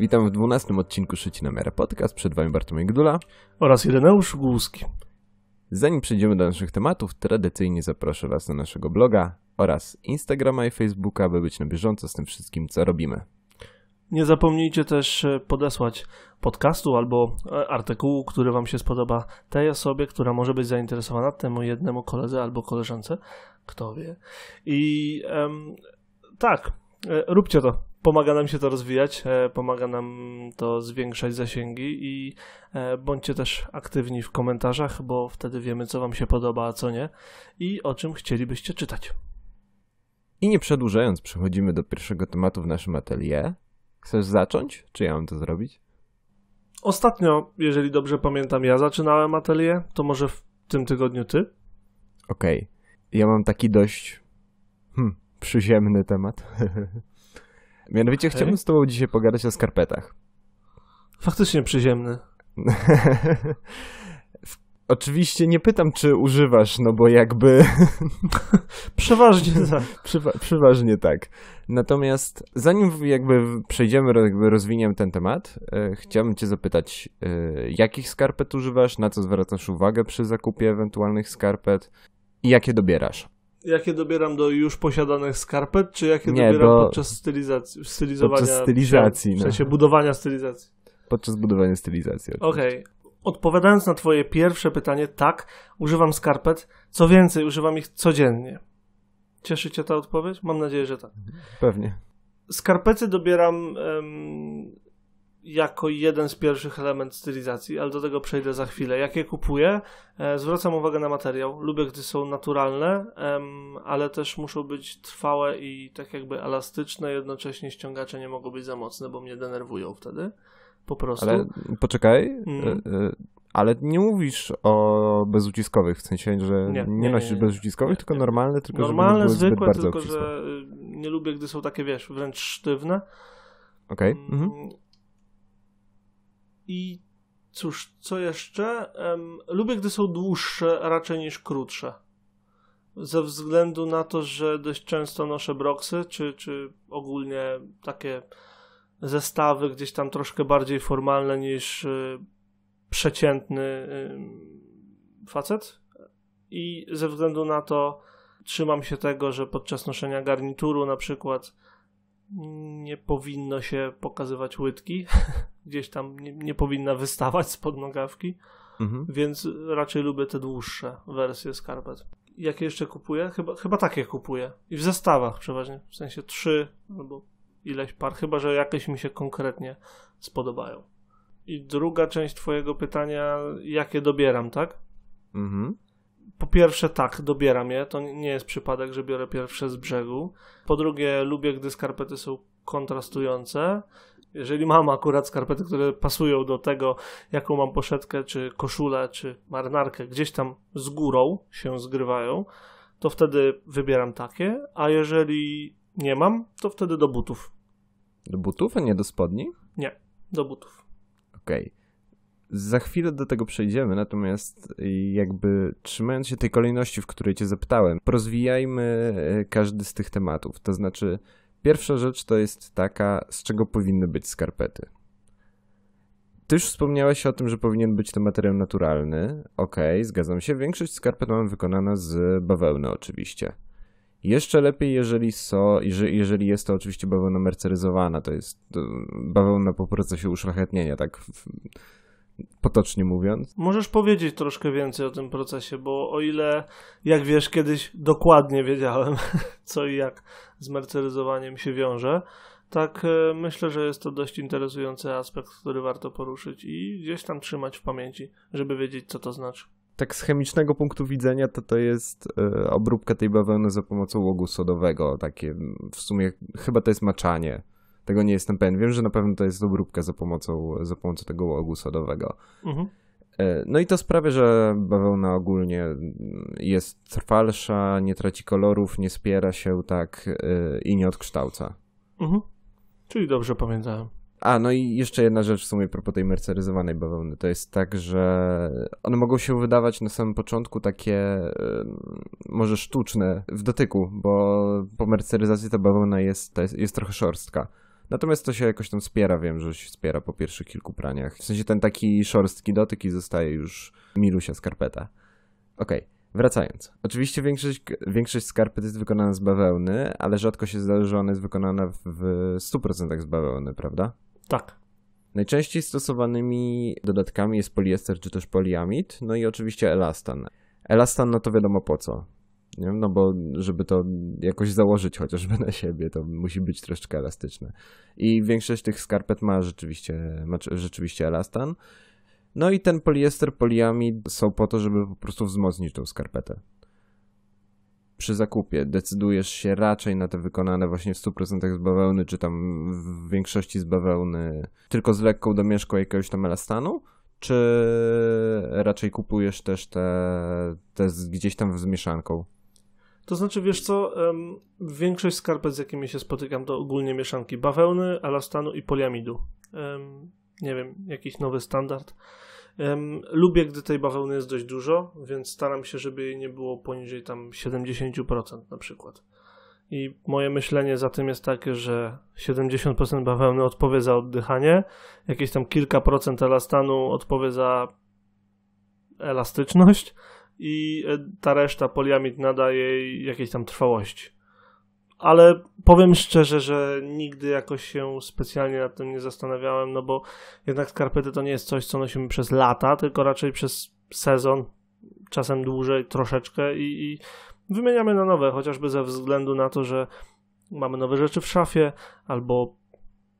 Witam w dwunastym odcinku Szyci na miarę podcast. Przed Wami Bartłomiej Gdula oraz Ireneusz Głuski. Zanim przejdziemy do naszych tematów, tradycyjnie zaproszę Was na naszego bloga oraz Instagrama i Facebooka, aby być na bieżąco z tym wszystkim, co robimy. Nie zapomnijcie też e, podesłać podcastu albo e, artykułu, który Wam się spodoba tej osobie, która może być zainteresowana temu jednemu koledze albo koleżance, kto wie. I em, tak, e, róbcie to pomaga nam się to rozwijać, e, pomaga nam to zwiększać zasięgi i e, bądźcie też aktywni w komentarzach, bo wtedy wiemy, co Wam się podoba, a co nie i o czym chcielibyście czytać. I nie przedłużając, przechodzimy do pierwszego tematu w naszym atelier. Chcesz zacząć, czy ja mam to zrobić? Ostatnio, jeżeli dobrze pamiętam, ja zaczynałem atelier, to może w tym tygodniu ty? Okej. Okay. Ja mam taki dość hmm, przyziemny temat. Mianowicie okay. chciałbym z tobą dzisiaj pogadać o skarpetach. Faktycznie przyziemny. Oczywiście nie pytam, czy używasz, no bo jakby. przeważnie tak. Przewa przeważnie tak. Natomiast zanim jakby przejdziemy, jakby rozwiniemy ten temat, e, chciałbym Cię zapytać, e, jakich skarpet używasz, na co zwracasz uwagę przy zakupie ewentualnych skarpet i jakie dobierasz? Jakie dobieram do już posiadanych skarpet, czy jakie nie, dobieram podczas stylizacji, stylizowania? Podczas stylizacji, W sensie no. budowania stylizacji. Podczas budowania stylizacji. Okej. Okay. Odpowiadając na twoje pierwsze pytanie, tak, używam skarpet. Co więcej, używam ich codziennie. Cieszy cię ta odpowiedź? Mam nadzieję, że tak. Pewnie. Skarpety dobieram um, jako jeden z pierwszych element stylizacji, ale do tego przejdę za chwilę. Jak je kupuję, e, zwracam uwagę na materiał. Lubię, gdy są naturalne, em, ale też muszą być trwałe i tak jakby elastyczne. Jednocześnie ściągacze nie mogą być za mocne, bo mnie denerwują wtedy. Po prostu. Ale poczekaj. Mm. E, e, ale nie mówisz o bezuciskowych, w sensie, że nie, nie, nie nosisz nie, bezuciskowych, tylko normalne, tylko normalne, żeby zwykłe, bardzo tylko że y, nie lubię, gdy są takie, wiesz, wręcz sztywne. Okej. Okay. Mm mhm. I cóż, co jeszcze? Um, lubię, gdy są dłuższe raczej niż krótsze. Ze względu na to, że dość często noszę broksy, czy, czy ogólnie takie zestawy gdzieś tam troszkę bardziej formalne niż y, przeciętny y, facet. I ze względu na to trzymam się tego, że podczas noszenia garnituru na przykład nie powinno się pokazywać łydki, gdzieś tam nie, nie powinna wystawać spod nogawki, mhm. więc raczej lubię te dłuższe wersje skarpet. Jakie jeszcze kupuję? Chyba, chyba takie kupuję. I w zestawach przeważnie, w sensie trzy albo ileś par, chyba że jakieś mi się konkretnie spodobają. I druga część Twojego pytania, jakie dobieram, tak? Mhm po pierwsze tak, dobieram je, to nie jest przypadek, że biorę pierwsze z brzegu. Po drugie, lubię, gdy skarpety są kontrastujące. Jeżeli mam akurat skarpety, które pasują do tego, jaką mam poszetkę, czy koszulę, czy marynarkę, gdzieś tam z górą się zgrywają, to wtedy wybieram takie, a jeżeli nie mam, to wtedy do butów. Do butów, a nie do spodni? Nie, do butów. Okej. Okay. Za chwilę do tego przejdziemy, natomiast y, jakby trzymając się tej kolejności, w której cię zapytałem, rozwijajmy y, każdy z tych tematów. To znaczy, pierwsza rzecz to jest taka, z czego powinny być skarpety. Ty już wspomniałeś o tym, że powinien być to materiał naturalny. Okej, okay, zgadzam się. Większość skarpet mam wykonana z bawełny oczywiście. Jeszcze lepiej, jeżeli, so, jeżeli jest to oczywiście bawełna merceryzowana, to jest bawełna po procesie uszlachetnienia, tak w, potocznie mówiąc. Możesz powiedzieć troszkę więcej o tym procesie, bo o ile, jak wiesz, kiedyś dokładnie wiedziałem, co i jak z merceryzowaniem się wiąże, tak e, myślę, że jest to dość interesujący aspekt, który warto poruszyć i gdzieś tam trzymać w pamięci, żeby wiedzieć, co to znaczy. Tak z chemicznego punktu widzenia to to jest e, obróbka tej bawełny za pomocą łogu sodowego, takie w sumie chyba to jest maczanie. Tego nie jestem pewien. Wiem, że na pewno to jest obróbka za pomocą, za pomocą tego łogu sodowego. Mhm. E, no i to sprawia, że bawełna ogólnie jest trwalsza, nie traci kolorów, nie spiera się tak e, i nie odkształca. Mhm. Czyli dobrze pamiętałem. A, no i jeszcze jedna rzecz w sumie propos tej merceryzowanej bawełny. To jest tak, że one mogą się wydawać na samym początku takie e, może sztuczne w dotyku, bo po merceryzacji ta bawełna jest, jest, jest trochę szorstka. Natomiast to się jakoś tam wspiera, wiem, że się wspiera po pierwszych kilku praniach. W sensie ten taki szorstki dotyk i zostaje już milusia skarpeta. Okej. Okay. Wracając. Oczywiście większość, większość skarpet jest wykonana z bawełny, ale rzadko się zdarza, że ona jest wykonana w, w 100% z bawełny, prawda? Tak. Najczęściej stosowanymi dodatkami jest poliester czy też poliamid, no i oczywiście elastan. Elastan, no to wiadomo po co nie? no bo żeby to jakoś założyć chociażby na siebie, to musi być troszeczkę elastyczne. I większość tych skarpet ma rzeczywiście, ma rzeczywiście elastan. No i ten poliester, poliamid są po to, żeby po prostu wzmocnić tą skarpetę. Przy zakupie decydujesz się raczej na te wykonane właśnie w 100% z bawełny, czy tam w większości z bawełny, tylko z lekką domieszką jakiegoś tam elastanu, czy raczej kupujesz też te, te z, gdzieś tam z mieszanką? To znaczy, wiesz co, um, większość skarpet, z jakimi się spotykam, to ogólnie mieszanki bawełny, elastanu i poliamidu. Um, nie wiem, jakiś nowy standard. Um, lubię, gdy tej bawełny jest dość dużo, więc staram się, żeby jej nie było poniżej tam 70% na przykład. I moje myślenie za tym jest takie, że 70% bawełny odpowie za oddychanie, jakieś tam kilka procent elastanu odpowie za elastyczność, i e, ta reszta, poliamid, nadaje jakiejś tam trwałości. Ale powiem szczerze, że nigdy jakoś się specjalnie nad tym nie zastanawiałem, no bo jednak skarpety to nie jest coś, co nosimy przez lata, tylko raczej przez sezon, czasem dłużej, troszeczkę i, i wymieniamy na nowe, chociażby ze względu na to, że mamy nowe rzeczy w szafie, albo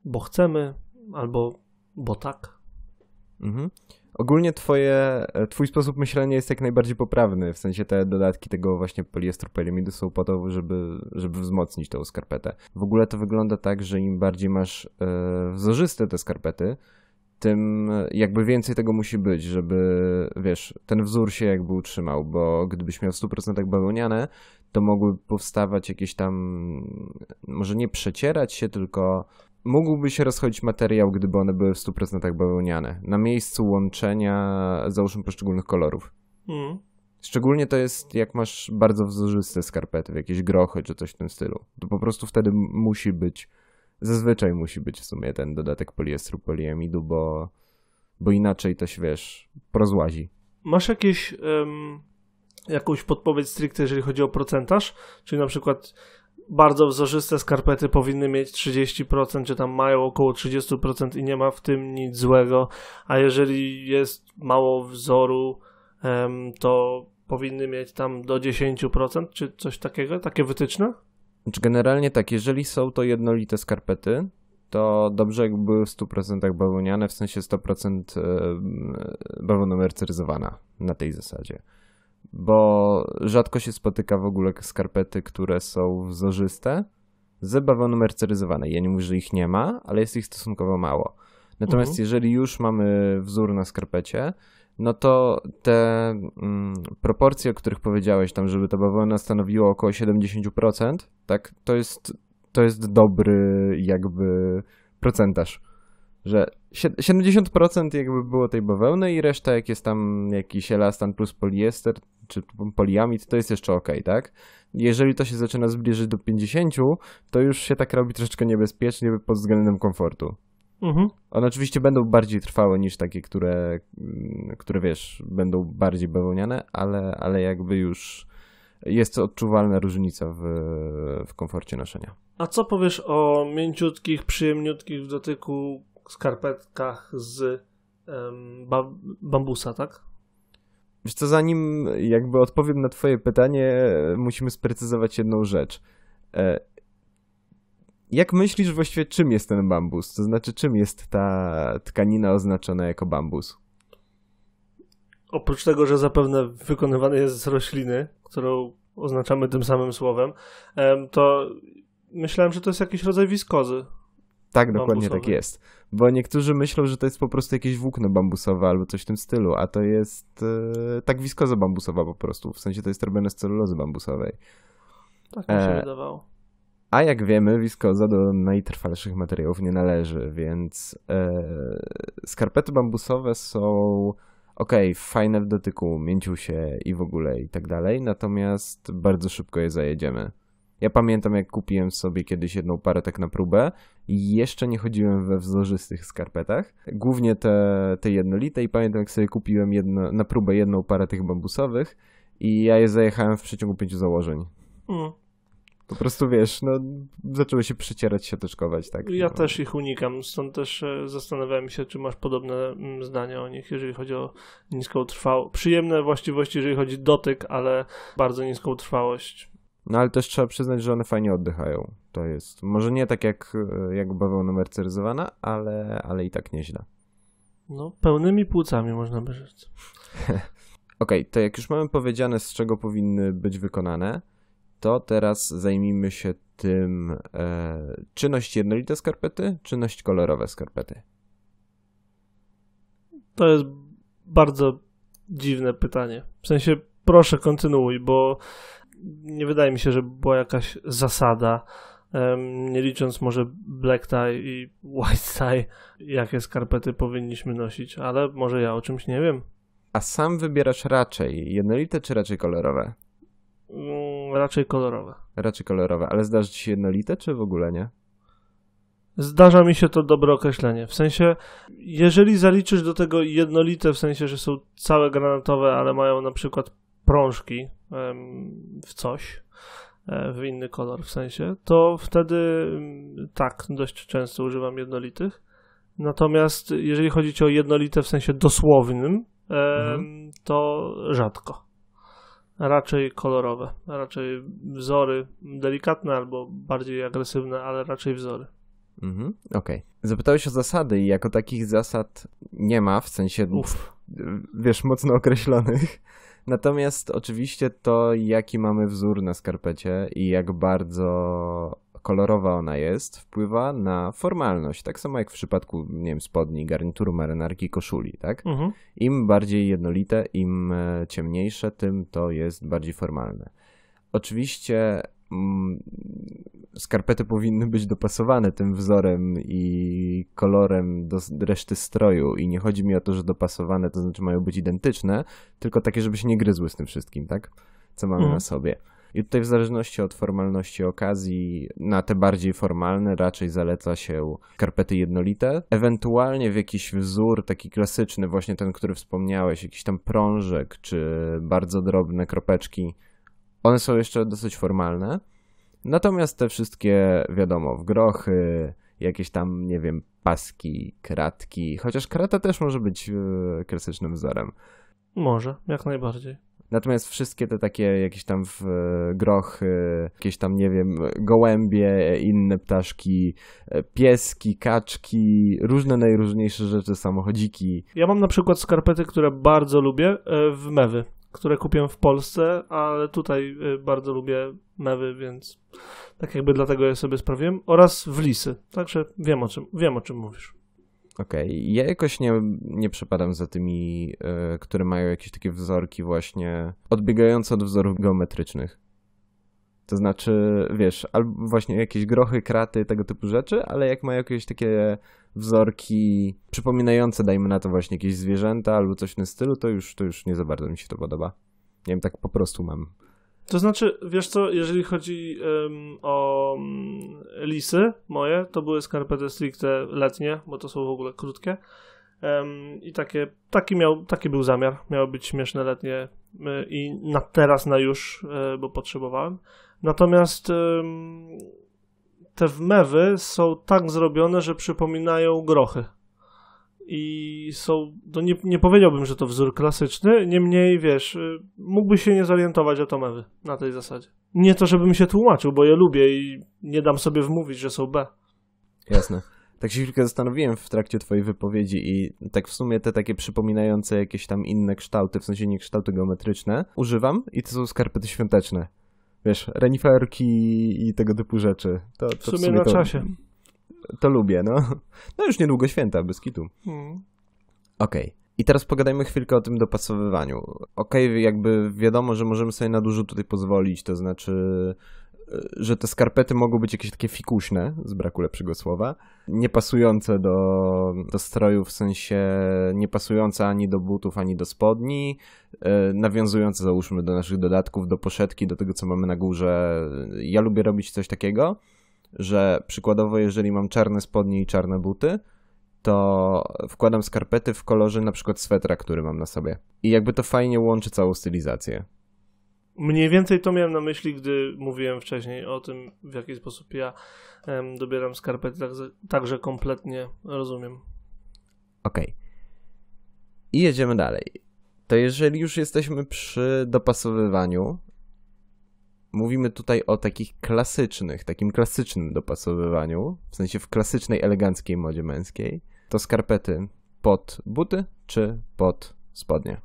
bo chcemy, albo bo tak. Mhm. Ogólnie twoje, e, twój sposób myślenia jest jak najbardziej poprawny, w sensie te dodatki tego właśnie poliestroperimidu są po to, żeby, żeby wzmocnić tą skarpetę. W ogóle to wygląda tak, że im bardziej masz yy, wzorzyste te skarpety, tym e, jakby więcej tego musi być, żeby, wiesz, ten wzór się jakby utrzymał, bo gdybyś miał w 100% bawełniane, to mogły powstawać jakieś tam, może nie przecierać się, tylko mógłby się rozchodzić materiał, gdyby one były w 100% bawełniane. Na miejscu łączenia, załóżmy, poszczególnych kolorów. Mhm. Szczególnie to jest, jak masz bardzo wzorzyste skarpety, jakieś grochy czy coś w tym stylu. To po prostu wtedy musi być, zazwyczaj musi być w sumie ten dodatek poliestru, poliamidu, bo, bo inaczej to się, wiesz, prozłazi. Masz jakieś, um, jakąś podpowiedź stricte, jeżeli chodzi o procentaż? Czyli na przykład bardzo wzorzyste skarpety powinny mieć 30%, czy tam mają około 30% i nie ma w tym nic złego, a jeżeli jest mało wzoru, to powinny mieć tam do 10%, czy coś takiego, takie wytyczne? Znaczy, generalnie tak, jeżeli są to jednolite skarpety, to dobrze jakby były w 100% bawełniane, w sensie 100% bawełna mercyryzowana na tej zasadzie bo rzadko się spotyka w ogóle skarpety, które są wzorzyste, zabawiono merceryzowane. Ja nie mówię, że ich nie ma, ale jest ich stosunkowo mało. Natomiast mhm. jeżeli już mamy wzór na skarpecie, no to te mm, proporcje, o których powiedziałeś tam, żeby ta bawełna stanowiło około 70%, tak, to jest, to jest dobry jakby procentaż że 70% jakby było tej bawełny i reszta jak jest tam jakiś elastan plus poliester czy poliamid, to jest jeszcze ok, tak? Jeżeli to się zaczyna zbliżyć do 50, to już się tak robi troszeczkę niebezpiecznie pod względem komfortu. Mhm. One oczywiście będą bardziej trwałe niż takie, które, które wiesz, będą bardziej bawełniane, ale, ale jakby już jest odczuwalna różnica w, w komforcie noszenia. A co powiesz o mięciutkich, przyjemniutkich w dotyku skarpetkach z ba bambusa, tak? Wiesz co, zanim jakby odpowiem na twoje pytanie, musimy sprecyzować jedną rzecz. E, jak myślisz właściwie, czym jest ten bambus? To znaczy, czym jest ta tkanina oznaczona jako bambus? Oprócz tego, że zapewne wykonywany jest z rośliny, którą oznaczamy tym samym słowem, to myślałem, że to jest jakiś rodzaj wiskozy. Tak, dokładnie tak jest. Bo niektórzy myślą, że to jest po prostu jakieś włókno bambusowe albo coś w tym stylu, a to jest e, tak wiskoza bambusowa po prostu. W sensie to jest robione z celulozy bambusowej. Tak mi się e, wydawało. A jak wiemy, wiskoza do najtrwalszych materiałów nie należy, więc e, skarpety bambusowe są ok, fajne w dotyku, mięciu się i w ogóle i tak dalej, natomiast bardzo szybko je zajedziemy. Ja pamiętam, jak kupiłem sobie kiedyś jedną parę tak na próbę i jeszcze nie chodziłem we wzorzystych skarpetach. Głównie te, te jednolite i pamiętam, jak sobie kupiłem jedno, na próbę jedną parę tych bambusowych i ja je zajechałem w przeciągu pięciu założeń. Mm. Po prostu wiesz, no zaczęły się przycierać, siateczkować, tak? Ja no. też ich unikam, stąd też e, zastanawiałem się, czy masz podobne mm, zdanie o nich, jeżeli chodzi o niską trwałość. Przyjemne właściwości, jeżeli chodzi o dotyk, ale bardzo niską trwałość. No ale też trzeba przyznać, że one fajnie oddychają. To jest, może nie tak jak, e, jak bawełna merceryzowana, ale, ale i tak nieźle. No, pełnymi płucami można by rzec. Okej, okay, to jak już mamy powiedziane, z czego powinny być wykonane, to teraz zajmijmy się tym, e, czynność jednolite skarpety, czynność kolorowe skarpety. To jest bardzo dziwne pytanie. W sensie, proszę, kontynuuj, bo nie wydaje mi się, że była jakaś zasada. Nie licząc może black tie i white tie, jakie skarpety powinniśmy nosić, ale może ja o czymś nie wiem. A sam wybierasz raczej jednolite czy raczej kolorowe? Mm, raczej kolorowe. Raczej kolorowe, ale zdarzy ci się jednolite czy w ogóle nie? Zdarza mi się to dobre określenie. W sensie, jeżeli zaliczysz do tego jednolite, w sensie, że są całe granatowe, ale mają na przykład prążki w coś, e, w inny kolor w sensie, to wtedy mm, tak, dość często używam jednolitych. Natomiast jeżeli chodzi o jednolite w sensie dosłownym, mhm. to rzadko. Raczej kolorowe, raczej wzory delikatne albo bardziej agresywne, ale raczej wzory. Mhm, okej. Okay. Zapytałeś o zasady i jako takich zasad nie ma, w sensie, Uf. wiesz, mocno określonych. Natomiast oczywiście to, jaki mamy wzór na skarpecie i jak bardzo kolorowa ona jest, wpływa na formalność. Tak samo jak w przypadku, nie wiem, spodni, garnituru, marynarki, koszuli, tak? Mhm. Im bardziej jednolite, im e, ciemniejsze, tym to jest bardziej formalne. Oczywiście Mm, skarpety powinny być dopasowane tym wzorem i kolorem do reszty stroju i nie chodzi mi o to, że dopasowane, to znaczy mają być identyczne, tylko takie, żeby się nie gryzły z tym wszystkim, tak? Co mamy mm. na sobie. I tutaj w zależności od formalności okazji, na te bardziej formalne raczej zaleca się karpety jednolite, ewentualnie w jakiś wzór taki klasyczny, właśnie ten, który wspomniałeś, jakiś tam prążek czy bardzo drobne kropeczki one są jeszcze dosyć formalne. Natomiast te wszystkie, wiadomo, w grochy, jakieś tam, nie wiem, paski, kratki, chociaż krata też może być yy, klasycznym wzorem. Może, jak najbardziej. Natomiast wszystkie te takie jakieś tam w, e, grochy, jakieś tam, nie wiem, gołębie, inne ptaszki, e, pieski, kaczki, różne najróżniejsze rzeczy, samochodziki. Ja mam na przykład skarpety, które bardzo lubię w mewy które kupiłem w Polsce, ale tutaj y, bardzo lubię mewy, więc tak jakby dlatego je sobie sprawiłem, oraz w lisy. Także wiem o czym, wiem o czym mówisz. Okej, okay. ja jakoś nie, nie przepadam za tymi, y, które mają jakieś takie wzorki właśnie odbiegające od wzorów geometrycznych. To znaczy, wiesz, albo właśnie jakieś grochy, kraty, tego typu rzeczy, ale jak mają jakieś takie wzorki przypominające, dajmy na to właśnie jakieś zwierzęta albo coś w tym stylu, to już, to już nie za bardzo mi się to podoba. Nie wiem, tak po prostu mam. To znaczy, wiesz co, jeżeli chodzi um, o um, lisy moje, to były skarpety stricte letnie, bo to są w ogóle krótkie. Um, I takie, taki, miał, taki był zamiar. Miały być śmieszne letnie y, i na teraz, na już, e, bo potrzebowałem. Natomiast te wmewy są tak zrobione, że przypominają grochy. I są, no nie, nie powiedziałbym, że to wzór klasyczny, niemniej wiesz, y, mógłby się nie zorientować o to mewy na tej zasadzie. Nie to, żebym się tłumaczył, bo je lubię i nie dam sobie wmówić, że są B. Jasne. Tak się chwilkę zastanowiłem w trakcie twojej wypowiedzi i tak w sumie te takie przypominające jakieś tam inne kształty, w sensie nie kształty geometryczne, używam i to są skarpety świąteczne wiesz, reniferki i tego typu rzeczy. To, to w, sumie w, sumie na to, czasie. To lubię, no. No już niedługo święta, bez kitu. Hmm. Okej. Okay. I teraz pogadajmy chwilkę o tym dopasowywaniu. Okej, okay, jakby wiadomo, że możemy sobie na dużo tutaj pozwolić, to znaczy E, że te skarpety mogą być jakieś takie fikuśne, z braku lepszego słowa, niepasujące do, do stroju, w sensie niepasujące ani do butów, ani do spodni, e, nawiązujące załóżmy do naszych dodatków, do poszetki, do tego co mamy na górze. Ja lubię robić coś takiego, że przykładowo jeżeli mam czarne spodnie i czarne buty, to wkładam skarpety w kolorze na przykład swetra, który mam na sobie. I jakby to fajnie łączy całą stylizację. Mniej więcej to miałem na myśli, gdy mówiłem wcześniej o tym, w jaki sposób ja dobieram skarpety, także, także kompletnie rozumiem. Okej. Okay. I jedziemy dalej. To jeżeli już jesteśmy przy dopasowywaniu, mówimy tutaj o takich klasycznych, takim klasycznym dopasowywaniu, w sensie w klasycznej, eleganckiej modzie męskiej, to skarpety pod buty czy pod spodnie?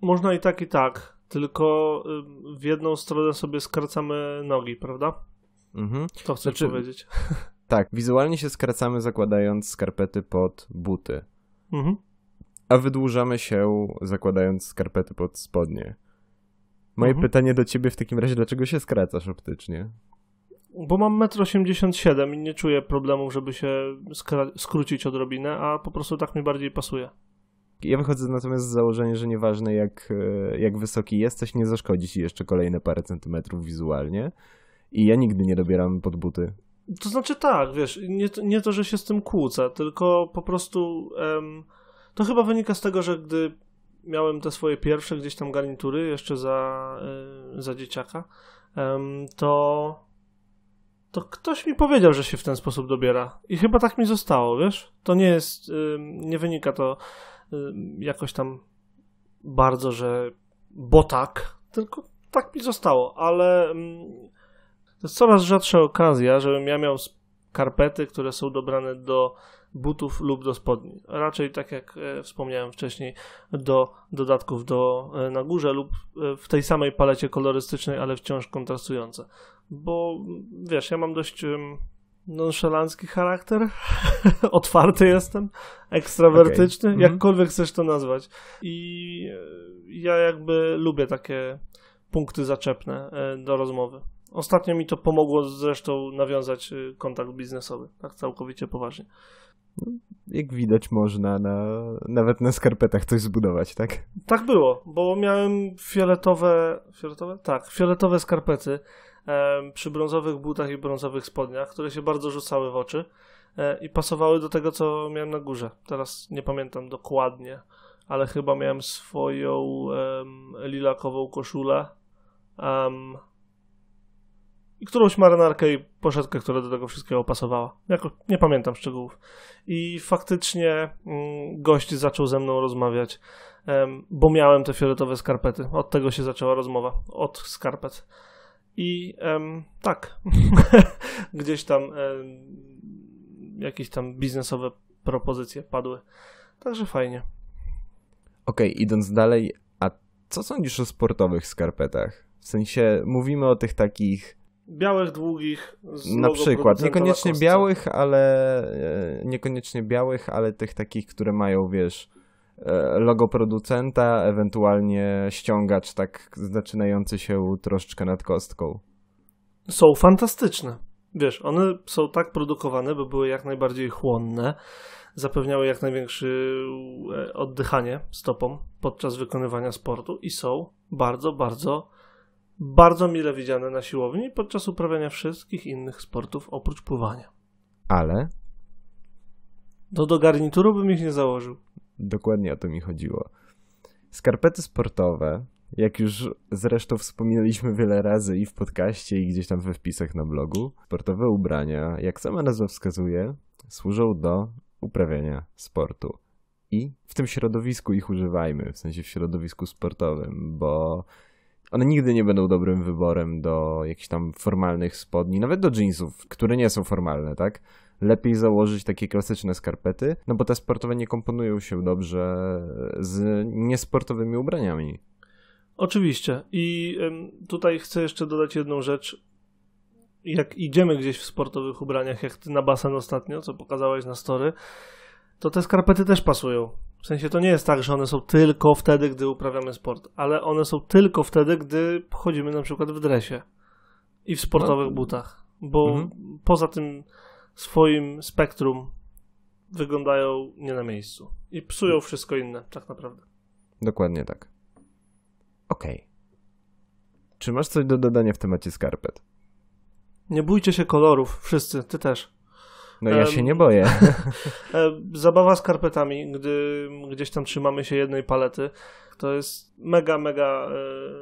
Można i tak, i tak tylko w jedną stronę sobie skracamy nogi, prawda? Mhm. To chcę znaczy, powiedzieć. Tak, wizualnie się skracamy zakładając skarpety pod buty. Mhm. A wydłużamy się zakładając skarpety pod spodnie. Moje mhm. pytanie do ciebie w takim razie, dlaczego się skracasz optycznie? Bo mam 1,87 m i nie czuję problemu, żeby się skrócić odrobinę, a po prostu tak mi bardziej pasuje. Ja wychodzę natomiast z założenia, że nieważne jak, e, jak wysoki jesteś, nie zaszkodzi ci jeszcze kolejne parę centymetrów wizualnie. I ja nigdy nie dobieram pod buty. To znaczy tak, wiesz, nie, nie to, że się z tym kłócę, tylko po prostu em, to chyba wynika z tego, że gdy miałem te swoje pierwsze gdzieś tam garnitury jeszcze za, y, za dzieciaka, em, to, to ktoś mi powiedział, że się w ten sposób dobiera. I chyba tak mi zostało, wiesz? To nie jest, y, nie wynika to Y, jakoś tam bardzo, że bo tak, tylko tak mi zostało, ale mm, to jest coraz rzadsza okazja, żebym ja miał skarpety, które są dobrane do butów lub do spodni. Raczej, tak jak e, wspomniałem wcześniej, do dodatków do, e, na górze lub e, w tej samej palecie kolorystycznej, ale wciąż kontrastujące. Bo mm, wiesz, ja mam dość nonszalancki charakter. Otwarty jestem, ekstrawertyczny, okay. jakkolwiek chcesz to nazwać. I ja jakby lubię takie punkty zaczepne e, do rozmowy. Ostatnio mi to pomogło zresztą nawiązać e, kontakt biznesowy, tak całkowicie poważnie. Jak widać, można na, nawet na skarpetach coś zbudować, tak? Tak było, bo miałem fioletowe, fioletowe? Tak, fioletowe skarpety przy brązowych butach i brązowych spodniach, które się bardzo rzucały w oczy e, i pasowały do tego, co miałem na górze. Teraz nie pamiętam dokładnie, ale chyba miałem swoją um, lilakową koszulę um, i którąś marynarkę i poszetkę, która do tego wszystkiego pasowała. Jako, nie pamiętam szczegółów. I faktycznie mm, gość zaczął ze mną rozmawiać, um, bo miałem te fioletowe skarpety. Od tego się zaczęła rozmowa. Od skarpet. I em, tak, gdzieś tam em, jakieś tam biznesowe propozycje padły. Także fajnie. Okej, okay, idąc dalej, a co sądzisz o sportowych skarpetach? W sensie mówimy o tych takich białych, długich. na przykład, niekoniecznie na białych, ale e, niekoniecznie białych, ale tych takich, które mają, wiesz, E, logo producenta, ewentualnie ściągacz tak zaczynający się troszeczkę nad kostką. Są fantastyczne. Wiesz, one są tak produkowane, by były jak najbardziej chłonne, zapewniały jak największe oddychanie stopą podczas wykonywania sportu i są bardzo, bardzo, bardzo mile widziane na siłowni podczas uprawiania wszystkich innych sportów oprócz pływania. Ale? No do garnituru bym ich nie założył. Dokładnie o to mi chodziło. Skarpety sportowe, jak już zresztą wspominaliśmy wiele razy i w podcaście, i gdzieś tam we wpisach na blogu, sportowe ubrania, jak sama nazwa wskazuje, służą do uprawiania sportu. I w tym środowisku ich używajmy, w sensie w środowisku sportowym, bo one nigdy nie będą dobrym wyborem do jakichś tam formalnych spodni, nawet do jeansów, które nie są formalne, tak? lepiej założyć takie klasyczne skarpety, no bo te sportowe nie komponują się dobrze z niesportowymi ubraniami. Oczywiście. I tutaj chcę jeszcze dodać jedną rzecz. Jak idziemy gdzieś w sportowych ubraniach, jak ty na basen ostatnio, co pokazałeś na story, to te skarpety też pasują. W sensie to nie jest tak, że one są tylko wtedy, gdy uprawiamy sport, ale one są tylko wtedy, gdy chodzimy na przykład w dresie i w sportowych no. butach. Bo mhm. poza tym swoim spektrum wyglądają nie na miejscu i psują wszystko inne, tak naprawdę. Dokładnie tak. Okej. Okay. Czy masz coś do dodania w temacie skarpet? Nie bójcie się kolorów, wszyscy, ty też. No ja się nie boję. Zabawa z karpetami, gdy gdzieś tam trzymamy się jednej palety, to jest mega, mega, e,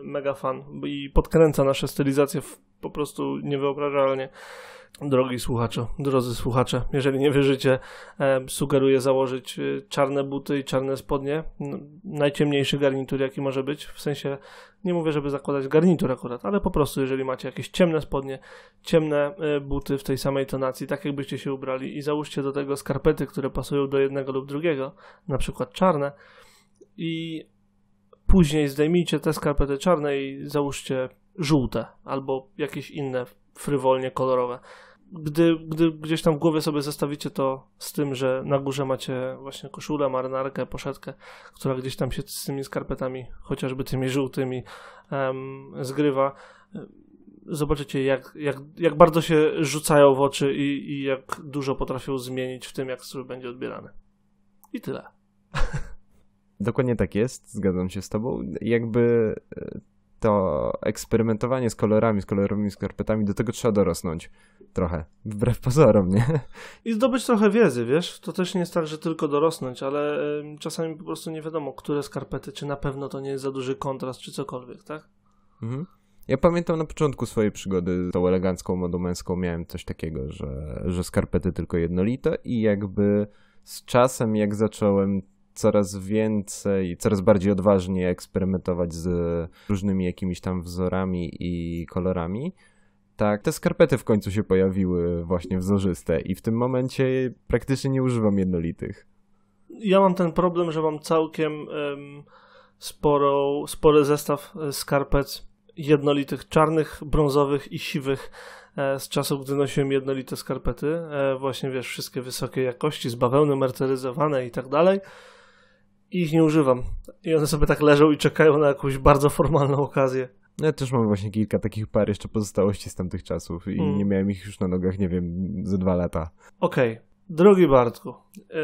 mega fan i podkręca nasze stylizacje po prostu niewyobrażalnie. Drogi słuchaczu, drodzy słuchacze, jeżeli nie wierzycie, sugeruję założyć y, czarne buty i czarne spodnie. Najciemniejszy garnitur, jaki może być. W sensie, nie mówię, żeby zakładać garnitur akurat, ale po prostu, jeżeli macie jakieś ciemne spodnie, ciemne y, buty w tej samej tonacji, tak jakbyście się ubrali i załóżcie do tego skarpety, które pasują do jednego lub drugiego, na przykład czarne, i później zdejmijcie te skarpety czarne i załóżcie żółte albo jakieś inne frywolnie kolorowe. Gdy, gdy gdzieś tam w głowie sobie zestawicie to z tym, że na górze macie właśnie koszulę, marynarkę, poszetkę, która gdzieś tam się z tymi skarpetami, chociażby tymi żółtymi, em, zgrywa, e, zobaczycie, jak, jak, jak bardzo się rzucają w oczy i, i jak dużo potrafią zmienić w tym, jak strój będzie odbierany. I tyle. Dokładnie tak jest, zgadzam się z Tobą. Jakby e, to eksperymentowanie z kolorami, z kolorowymi skarpetami, do tego trzeba dorosnąć trochę, wbrew pozorom, nie? I zdobyć trochę wiedzy, wiesz? To też nie jest tak, że tylko dorosnąć, ale y, czasami po prostu nie wiadomo, które skarpety, czy na pewno to nie jest za duży kontrast, czy cokolwiek, tak? Mhm. Ja pamiętam na początku swojej przygody z tą elegancką modą męską miałem coś takiego, że, że skarpety tylko jednolite i jakby z czasem, jak zacząłem coraz więcej, coraz bardziej odważnie eksperymentować z różnymi jakimiś tam wzorami i kolorami. Tak, te skarpety w końcu się pojawiły właśnie wzorzyste i w tym momencie praktycznie nie używam jednolitych. Ja mam ten problem, że mam całkiem um, sporo, spory zestaw e, skarpet jednolitych, czarnych, brązowych i siwych e, z czasów, gdy nosiłem jednolite skarpety, e, właśnie wiesz, wszystkie wysokiej jakości, z bawełny merceryzowane i tak dalej i ich nie używam. I one sobie tak leżą i czekają na jakąś bardzo formalną okazję. Ja też mam właśnie kilka takich par jeszcze pozostałości z tamtych czasów i mm. nie miałem ich już na nogach, nie wiem, ze dwa lata. Okej. Okay. Drogi Bartku,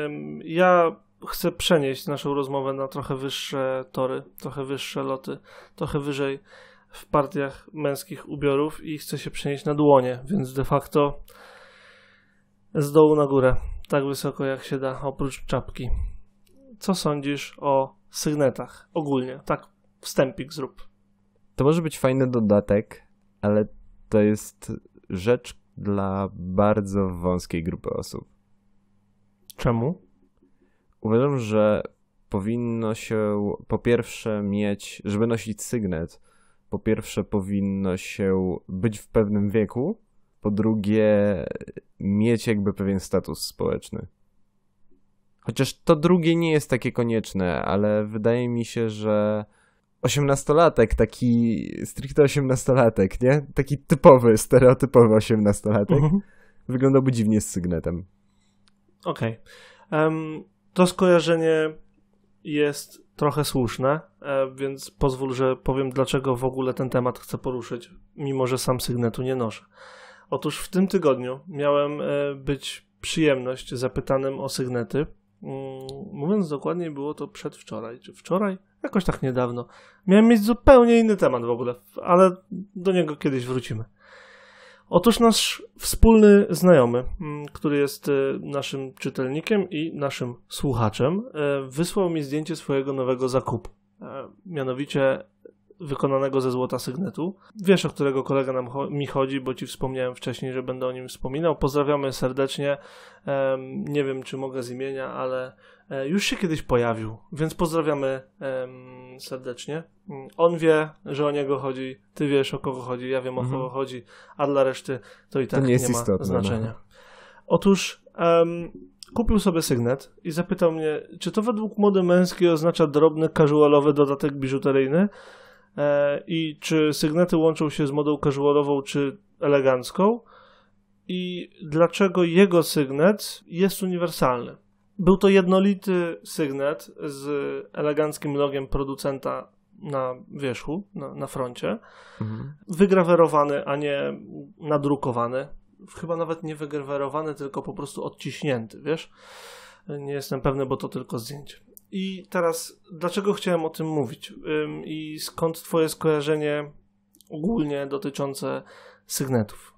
ym, ja chcę przenieść naszą rozmowę na trochę wyższe tory, trochę wyższe loty, trochę wyżej w partiach męskich ubiorów i chcę się przenieść na dłonie, więc de facto z dołu na górę, tak wysoko jak się da, oprócz czapki co sądzisz o sygnetach ogólnie. Tak, wstępik zrób. To może być fajny dodatek, ale to jest rzecz dla bardzo wąskiej grupy osób. Czemu? Uważam, że powinno się po pierwsze mieć, żeby nosić sygnet, po pierwsze powinno się być w pewnym wieku, po drugie mieć jakby pewien status społeczny. Chociaż to drugie nie jest takie konieczne, ale wydaje mi się, że osiemnastolatek, taki stricte osiemnastolatek, nie? Taki typowy, stereotypowy osiemnastolatek. Mhm. Wyglądałby dziwnie z sygnetem. Okej. Okay. Um, to skojarzenie jest trochę słuszne, e, więc pozwól, że powiem, dlaczego w ogóle ten temat chcę poruszyć, mimo że sam sygnetu nie noszę. Otóż w tym tygodniu miałem e, być przyjemność zapytanym o sygnety Mm, mówiąc dokładnie, było to przedwczoraj, czy wczoraj, jakoś tak niedawno. Miałem mieć zupełnie inny temat w ogóle, ale do niego kiedyś wrócimy. Otóż nasz wspólny znajomy, mm, który jest y, naszym czytelnikiem i naszym słuchaczem, y, wysłał mi zdjęcie swojego nowego zakupu. E, mianowicie wykonanego ze złota sygnetu. Wiesz, o którego kolega nam cho mi chodzi, bo ci wspomniałem wcześniej, że będę o nim wspominał. Pozdrawiamy serdecznie. Um, nie wiem, czy mogę z imienia, ale e, już się kiedyś pojawił, więc pozdrawiamy um, serdecznie. Mm, on wie, że o niego chodzi, ty wiesz o kogo chodzi, ja wiem o mhm. kogo chodzi, a dla reszty to i tak to nie, nie ma istotne, no. znaczenia. No. Otóż um, kupił sobie sygnet i zapytał mnie, czy to według mody męskiej oznacza drobny, casualowy dodatek biżuteryjny, E, i czy sygnety łączą się z modą casualową czy elegancką i dlaczego jego sygnet jest uniwersalny. Był to jednolity sygnet z eleganckim logiem producenta na wierzchu, na, na froncie, mhm. wygrawerowany, a nie nadrukowany. Chyba nawet nie wygrawerowany, tylko po prostu odciśnięty, wiesz? Nie jestem pewny, bo to tylko zdjęcie. I teraz, dlaczego chciałem o tym mówić? I skąd Twoje skojarzenie ogólnie dotyczące sygnetów?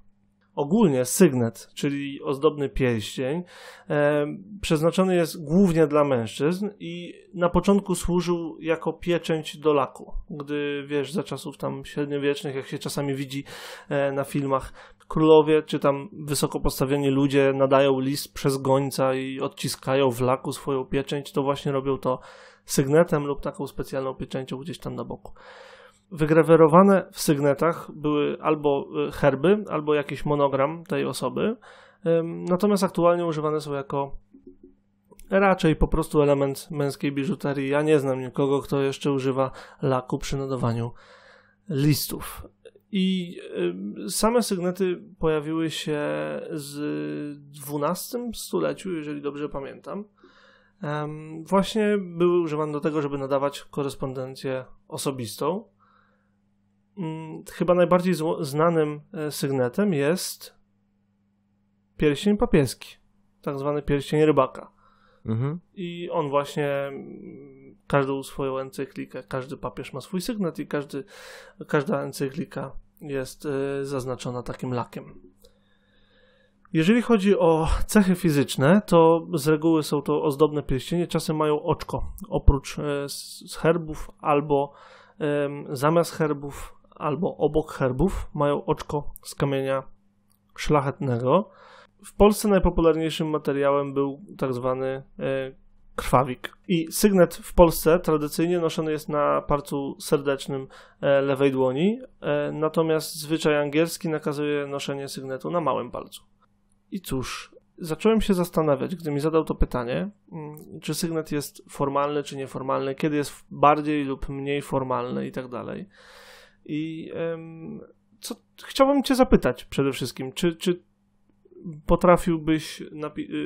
Ogólnie sygnet, czyli ozdobny pierścień, przeznaczony jest głównie dla mężczyzn i na początku służył jako pieczęć do laku. Gdy wiesz, za czasów tam średniowiecznych, jak się czasami widzi e, na filmach, królowie, czy tam wysoko postawieni ludzie nadają list przez gońca i odciskają w laku swoją pieczęć, to właśnie robią to sygnetem lub taką specjalną pieczęcią gdzieś tam na boku. Wygrawerowane w sygnetach były albo e, herby, albo jakiś monogram tej osoby, natomiast aktualnie używane są jako raczej po prostu element męskiej biżuterii. Ja nie znam nikogo, kto jeszcze używa laku przy nadawaniu listów. I same sygnety pojawiły się z XII stuleciu, jeżeli dobrze pamiętam. Właśnie były używane do tego, żeby nadawać korespondencję osobistą. Mm, chyba najbardziej znanym e, sygnetem jest pierścień papieski, tak zwany pierścień rybaka. Mhm. I on właśnie, mm, każdy swoją encyklikę, każdy papież ma swój sygnet i każdy, każda encyklika jest y, zaznaczona takim lakiem. Jeżeli chodzi o cechy fizyczne, to z reguły są to ozdobne pierścienie, czasem mają oczko oprócz y, herbów albo zamiast herbów albo obok herbów mają oczko z kamienia szlachetnego. W Polsce najpopularniejszym materiałem był tak zwany y, krwawik. I sygnet w Polsce tradycyjnie noszony jest na palcu serdecznym e, lewej dłoni, e, natomiast zwyczaj angielski nakazuje noszenie sygnetu na małym palcu. I cóż, zacząłem się zastanawiać, gdy mi zadał to pytanie, mm, czy sygnet jest formalny, czy nieformalny, kiedy jest bardziej lub mniej formalny i tak dalej. I co, chciałbym Cię zapytać przede wszystkim, czy, czy potrafiłbyś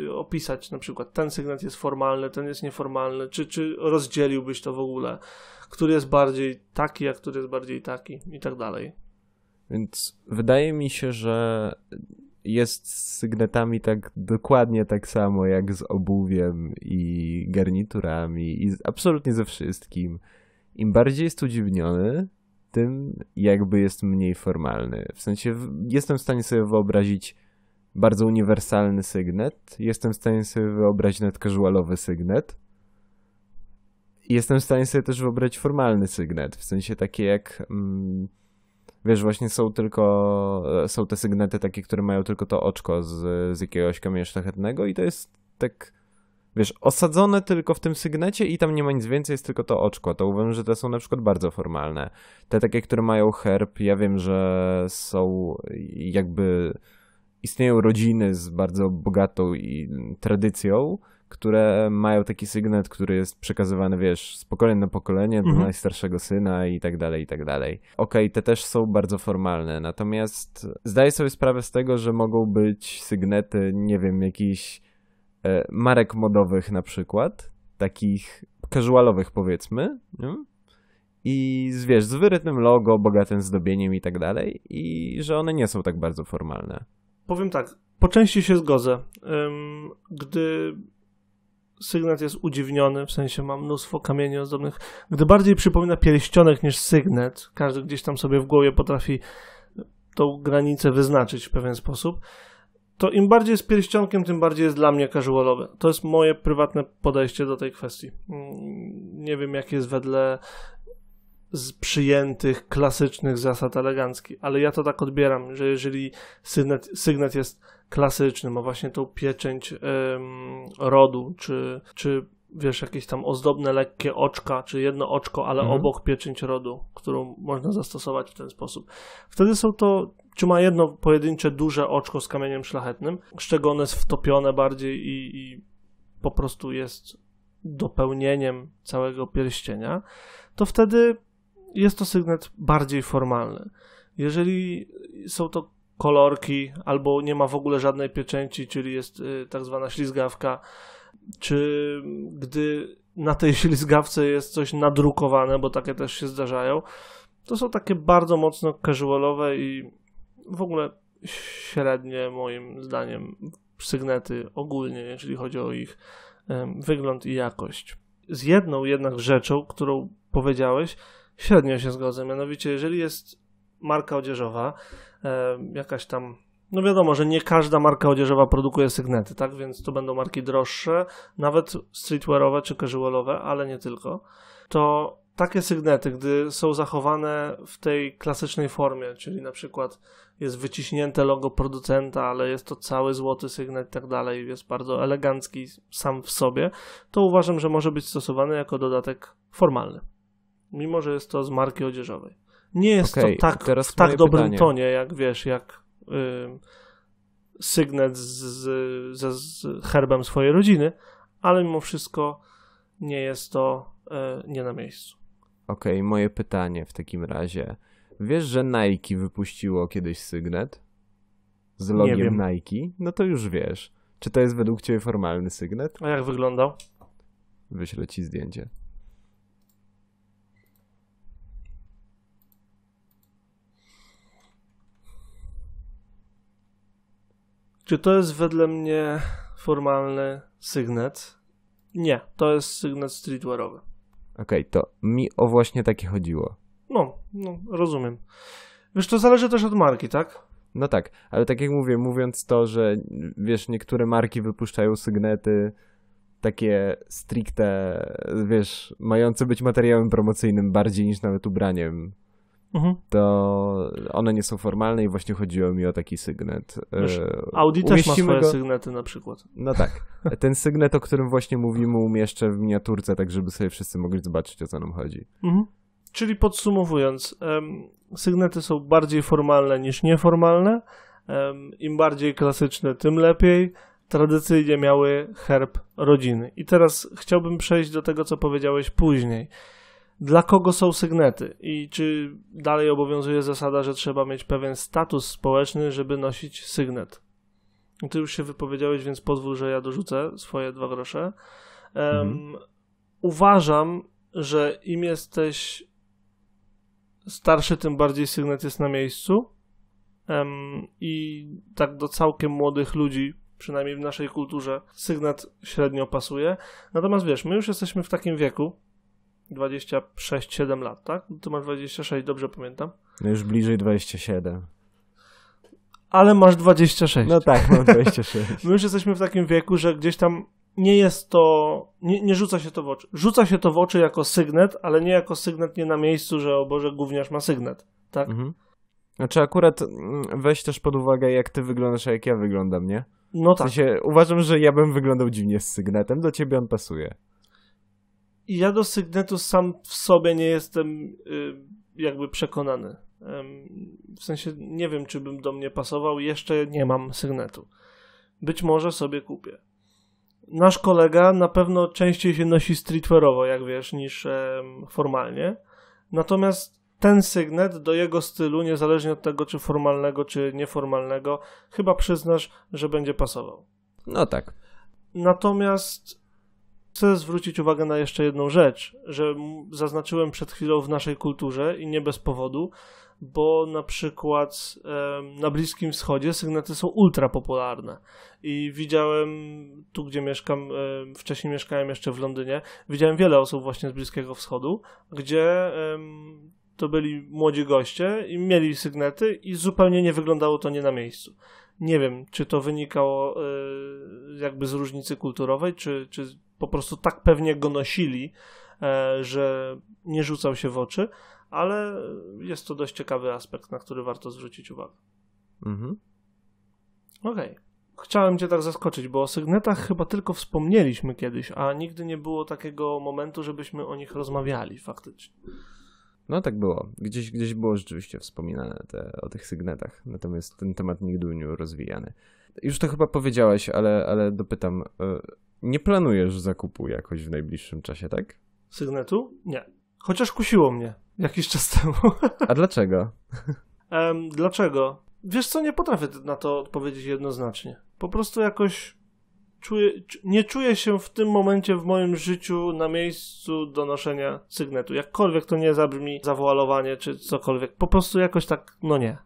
y, opisać na przykład ten sygnet jest formalny, ten jest nieformalny, czy, czy rozdzieliłbyś to w ogóle, który jest bardziej taki, a który jest bardziej taki i tak dalej. Więc wydaje mi się, że jest z sygnetami tak dokładnie tak samo jak z obuwiem i garniturami i absolutnie ze wszystkim. Im bardziej jest udziwniony, tym jakby jest mniej formalny. W sensie jestem w stanie sobie wyobrazić bardzo uniwersalny sygnet. Jestem w stanie sobie wyobrazić nawet casualowy sygnet. Jestem w stanie sobie też wyobrazić formalny sygnet, w sensie takie jak... Mm, wiesz, właśnie są tylko, e, są te sygnety takie, które mają tylko to oczko z, z jakiegoś kamienia szlachetnego i to jest tak, wiesz, osadzone tylko w tym sygnecie i tam nie ma nic więcej, jest tylko to oczko. To uważam, że te są na przykład bardzo formalne. Te takie, które mają herb, ja wiem, że są jakby istnieją rodziny z bardzo bogatą i tradycją, które mają taki sygnet, który jest przekazywany, wiesz, z pokolenia na pokolenie do mhm. najstarszego syna i tak dalej, i tak dalej. Okej, okay, te też są bardzo formalne, natomiast zdaję sobie sprawę z tego, że mogą być sygnety, nie wiem, jakichś e, marek modowych na przykład, takich casualowych powiedzmy, nie? i z, wiesz, z wyrytym logo, bogatym zdobieniem i tak dalej, i że one nie są tak bardzo formalne. Powiem tak, po części się zgodzę. gdy sygnet jest udziwniony, w sensie ma mnóstwo kamieni ozdobnych, gdy bardziej przypomina pierścionek niż sygnet, każdy gdzieś tam sobie w głowie potrafi tą granicę wyznaczyć w pewien sposób, to im bardziej jest pierścionkiem, tym bardziej jest dla mnie casualowe. To jest moje prywatne podejście do tej kwestii. Mm, nie wiem, jak jest wedle z przyjętych, klasycznych zasad eleganckich, ale ja to tak odbieram, że jeżeli sygnet, sygnet jest klasyczny, ma właśnie tą pieczęć ym, rodu, czy, czy wiesz, jakieś tam ozdobne, lekkie oczka, czy jedno oczko, ale mhm. obok pieczęć rodu, którą można zastosować w ten sposób. Wtedy są to, czy ma jedno pojedyncze duże oczko z kamieniem szlachetnym, z czego one jest wtopione bardziej i, i po prostu jest dopełnieniem całego pierścienia, to wtedy jest to sygnet bardziej formalny. Jeżeli są to kolorki, albo nie ma w ogóle żadnej pieczęci, czyli jest y, tak zwana ślizgawka, czy gdy na tej ślizgawce jest coś nadrukowane, bo takie też się zdarzają, to są takie bardzo mocno casualowe i w ogóle średnie moim zdaniem sygnety ogólnie, jeżeli chodzi o ich wygląd i jakość. Z jedną jednak rzeczą, którą powiedziałeś, Średnio się zgodzę. Mianowicie, jeżeli jest marka odzieżowa, e, jakaś tam no wiadomo, że nie każda marka odzieżowa produkuje sygnety, tak? Więc to będą marki droższe, nawet streetwearowe czy casualowe, ale nie tylko. To takie sygnety, gdy są zachowane w tej klasycznej formie, czyli na przykład jest wyciśnięte logo producenta, ale jest to cały złoty sygnet i tak dalej, jest bardzo elegancki sam w sobie, to uważam, że może być stosowany jako dodatek formalny mimo że jest to z marki odzieżowej. Nie jest okay, to tak, w tak dobrym pytanie. tonie, jak wiesz, jak y, sygnet z, z, z, herbem swojej rodziny, ale mimo wszystko nie jest to y, nie na miejscu. Okej, okay, moje pytanie w takim razie. Wiesz, że Nike wypuściło kiedyś sygnet z logiem Nike? No to już wiesz. Czy to jest według Ciebie formalny sygnet? A jak wyglądał? Wyślę Ci zdjęcie. Czy to jest wedle mnie formalny sygnet? Nie, to jest sygnet streetwearowy. Okej, okay, to mi o właśnie takie chodziło. No, no, rozumiem. Wiesz, to zależy też od marki, tak? No tak, ale tak jak mówię, mówiąc to, że wiesz, niektóre marki wypuszczają sygnety takie stricte, wiesz, mające być materiałem promocyjnym bardziej niż nawet ubraniem. Mhm. To one nie są formalne i właśnie chodziło mi o taki sygnet. E, Wiesz, Audi Umieścimy ma swoje go... sygnety na przykład. No tak. Ten sygnet, o którym właśnie mówimy, umieszczę w miniaturce, tak żeby sobie wszyscy mogli zobaczyć, o co nam chodzi. Mhm. Czyli podsumowując, sygnety są bardziej formalne niż nieformalne. Im bardziej klasyczne, tym lepiej. Tradycyjnie miały herb rodziny. I teraz chciałbym przejść do tego, co powiedziałeś później dla kogo są sygnety i czy dalej obowiązuje zasada, że trzeba mieć pewien status społeczny, żeby nosić sygnet. Ty już się wypowiedziałeś, więc pozwól, że ja dorzucę swoje dwa grosze. Um, Uważam, że im jesteś starszy, tym bardziej sygnet jest na miejscu. Um, I tak do całkiem młodych ludzi, przynajmniej w naszej kulturze, sygnet średnio pasuje. Natomiast wiesz, my już jesteśmy w takim wieku, 26-7 lat, tak? No ty masz 26, dobrze pamiętam. No już bliżej 27. Ale masz 26. No tak, mam 26. My już jesteśmy w takim wieku, że gdzieś tam nie jest to, nie, nie, rzuca się to w oczy. Rzuca się to w oczy jako sygnet, ale nie jako sygnet nie na miejscu, że o Boże, gówniarz ma sygnet, tak? Mhm. Znaczy akurat mm, weź też pod uwagę, jak ty wyglądasz, a jak ja wyglądam, nie? No tak. W sensie, uważam, że ja bym wyglądał dziwnie z sygnetem, do ciebie on pasuje ja do sygnetu sam w sobie nie jestem y, jakby przekonany. W sensie nie wiem, czy bym do mnie pasował, jeszcze nie mam sygnetu. Być może sobie kupię. Nasz kolega na pewno częściej się nosi streetwearowo, jak wiesz, niż formalnie. Natomiast ten sygnet do jego stylu, niezależnie od tego, czy formalnego, czy nieformalnego, chyba przyznasz, że będzie pasował. No tak. Natomiast Chcę zwrócić uwagę na jeszcze jedną rzecz, że zaznaczyłem przed chwilą w naszej kulturze i nie bez powodu, bo na przykład na Bliskim Wschodzie sygnaty są ultra popularne. I widziałem tu, gdzie mieszkam, wcześniej mieszkałem jeszcze w Londynie, widziałem wiele osób właśnie z Bliskiego Wschodu, gdzie to byli młodzi goście i mieli sygnety i zupełnie nie wyglądało to nie na miejscu. Nie wiem, czy to wynikało e, jakby z różnicy kulturowej, czy, czy po prostu tak pewnie go nosili, e, że nie rzucał się w oczy, ale jest to dość ciekawy aspekt, na który warto zwrócić uwagę. Mhm. Okej. Okay. Chciałem Cię tak zaskoczyć, bo o sygnetach chyba tylko wspomnieliśmy kiedyś, a nigdy nie było takiego momentu, żebyśmy o nich rozmawiali faktycznie. No tak było. Gdzieś, gdzieś było rzeczywiście wspominane te, o tych sygnetach, natomiast ten temat nigdy nie był rozwijany. Już to chyba powiedziałeś, ale, ale dopytam. Y nie planujesz zakupu jakoś w najbliższym czasie, tak? Sygnetu? Nie. Chociaż kusiło mnie jakiś czas temu. A dlaczego? um, dlaczego? Wiesz co, nie potrafię na to odpowiedzieć jednoznacznie. Po prostu jakoś czuję, nie czuję się w tym momencie w moim życiu na miejscu do noszenia sygnetu. Jakkolwiek to nie zabrzmi zawoalowanie czy cokolwiek. Po prostu jakoś tak, no nie.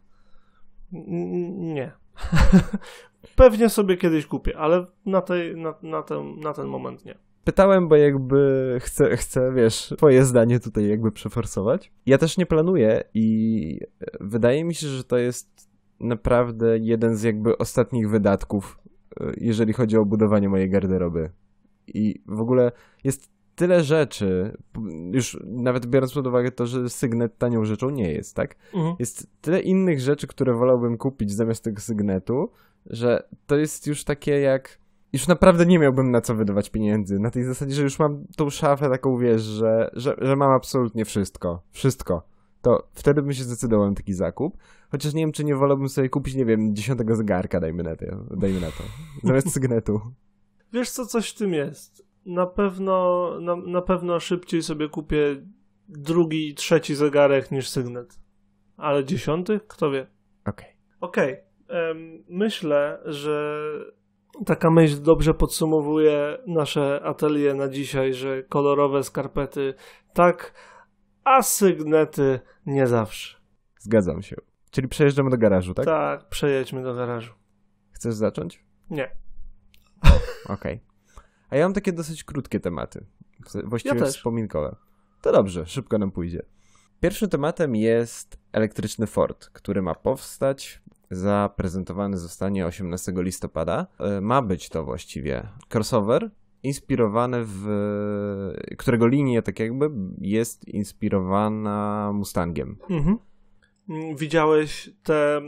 N nie. Pewnie sobie kiedyś kupię, ale na, tej, na, na, ten, na ten moment nie. Pytałem, bo jakby chcę, chcę, wiesz, twoje zdanie tutaj jakby przeforsować. Ja też nie planuję i wydaje mi się, że to jest naprawdę jeden z jakby ostatnich wydatków, y, jeżeli chodzi o budowanie mojej garderoby. I w ogóle jest tyle rzeczy, już nawet biorąc pod uwagę to, że sygnet tanią rzeczą nie jest, tak? Mhm. Jest tyle innych rzeczy, które wolałbym kupić zamiast tego sygnetu, że to jest już takie jak. Już naprawdę nie miałbym na co wydawać pieniędzy. Na tej zasadzie, że już mam tą szafę taką, wiesz, że, że, że mam absolutnie wszystko. Wszystko. To wtedy bym się zdecydował na taki zakup. Chociaż nie wiem, czy nie wolałbym sobie kupić, nie wiem, dziesiątego zegarka, dajmy na to. Dajmy na to. Zamiast sygnetu. Wiesz co, coś w tym jest na pewno, na, na pewno szybciej sobie kupię drugi i trzeci zegarek niż sygnet. Ale dziesiąty? Kto wie? Okej. Okay. Okej. Okay. Myślę, że taka myśl dobrze podsumowuje nasze atelier na dzisiaj, że kolorowe skarpety tak, a sygnety nie zawsze. Zgadzam się. Czyli przejeżdżamy do garażu, tak? Tak, przejedźmy do garażu. Chcesz zacząć? Nie. Okej. Okay. A ja mam takie dosyć krótkie tematy, właściwie ja wspominkowe. To dobrze, szybko nam pójdzie. Pierwszym tematem jest elektryczny Ford, który ma powstać. Zaprezentowany zostanie 18 listopada. E, ma być to właściwie crossover inspirowany w. którego linia, tak jakby, jest inspirowana Mustangiem. Mhm. Mm, widziałeś te y,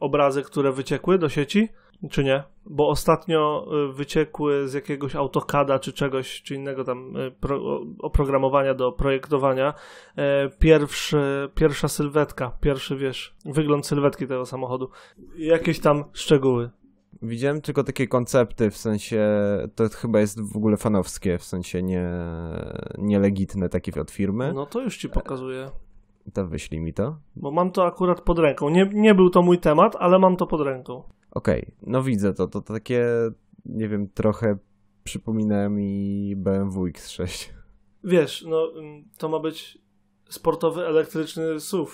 obrazy, które wyciekły do sieci? czy nie? Bo ostatnio y, wyciekły z jakiegoś AutoCADa czy czegoś, czy innego tam y, pro, oprogramowania do projektowania e, pierwszy, pierwsza sylwetka, pierwszy wiesz, wygląd sylwetki tego samochodu. Jakieś tam szczegóły. Widziałem tylko takie koncepty, w sensie to chyba jest w ogóle fanowskie, w sensie nie, nielegitne takie od firmy. No to już ci pokazuję. To wyślij mi to. Bo mam to akurat pod ręką. Nie, nie był to mój temat, ale mam to pod ręką. Okej, okay, no widzę to, to, takie, nie wiem, trochę przypomina mi BMW X6. Wiesz, no mm, to ma być sportowy elektryczny SUV.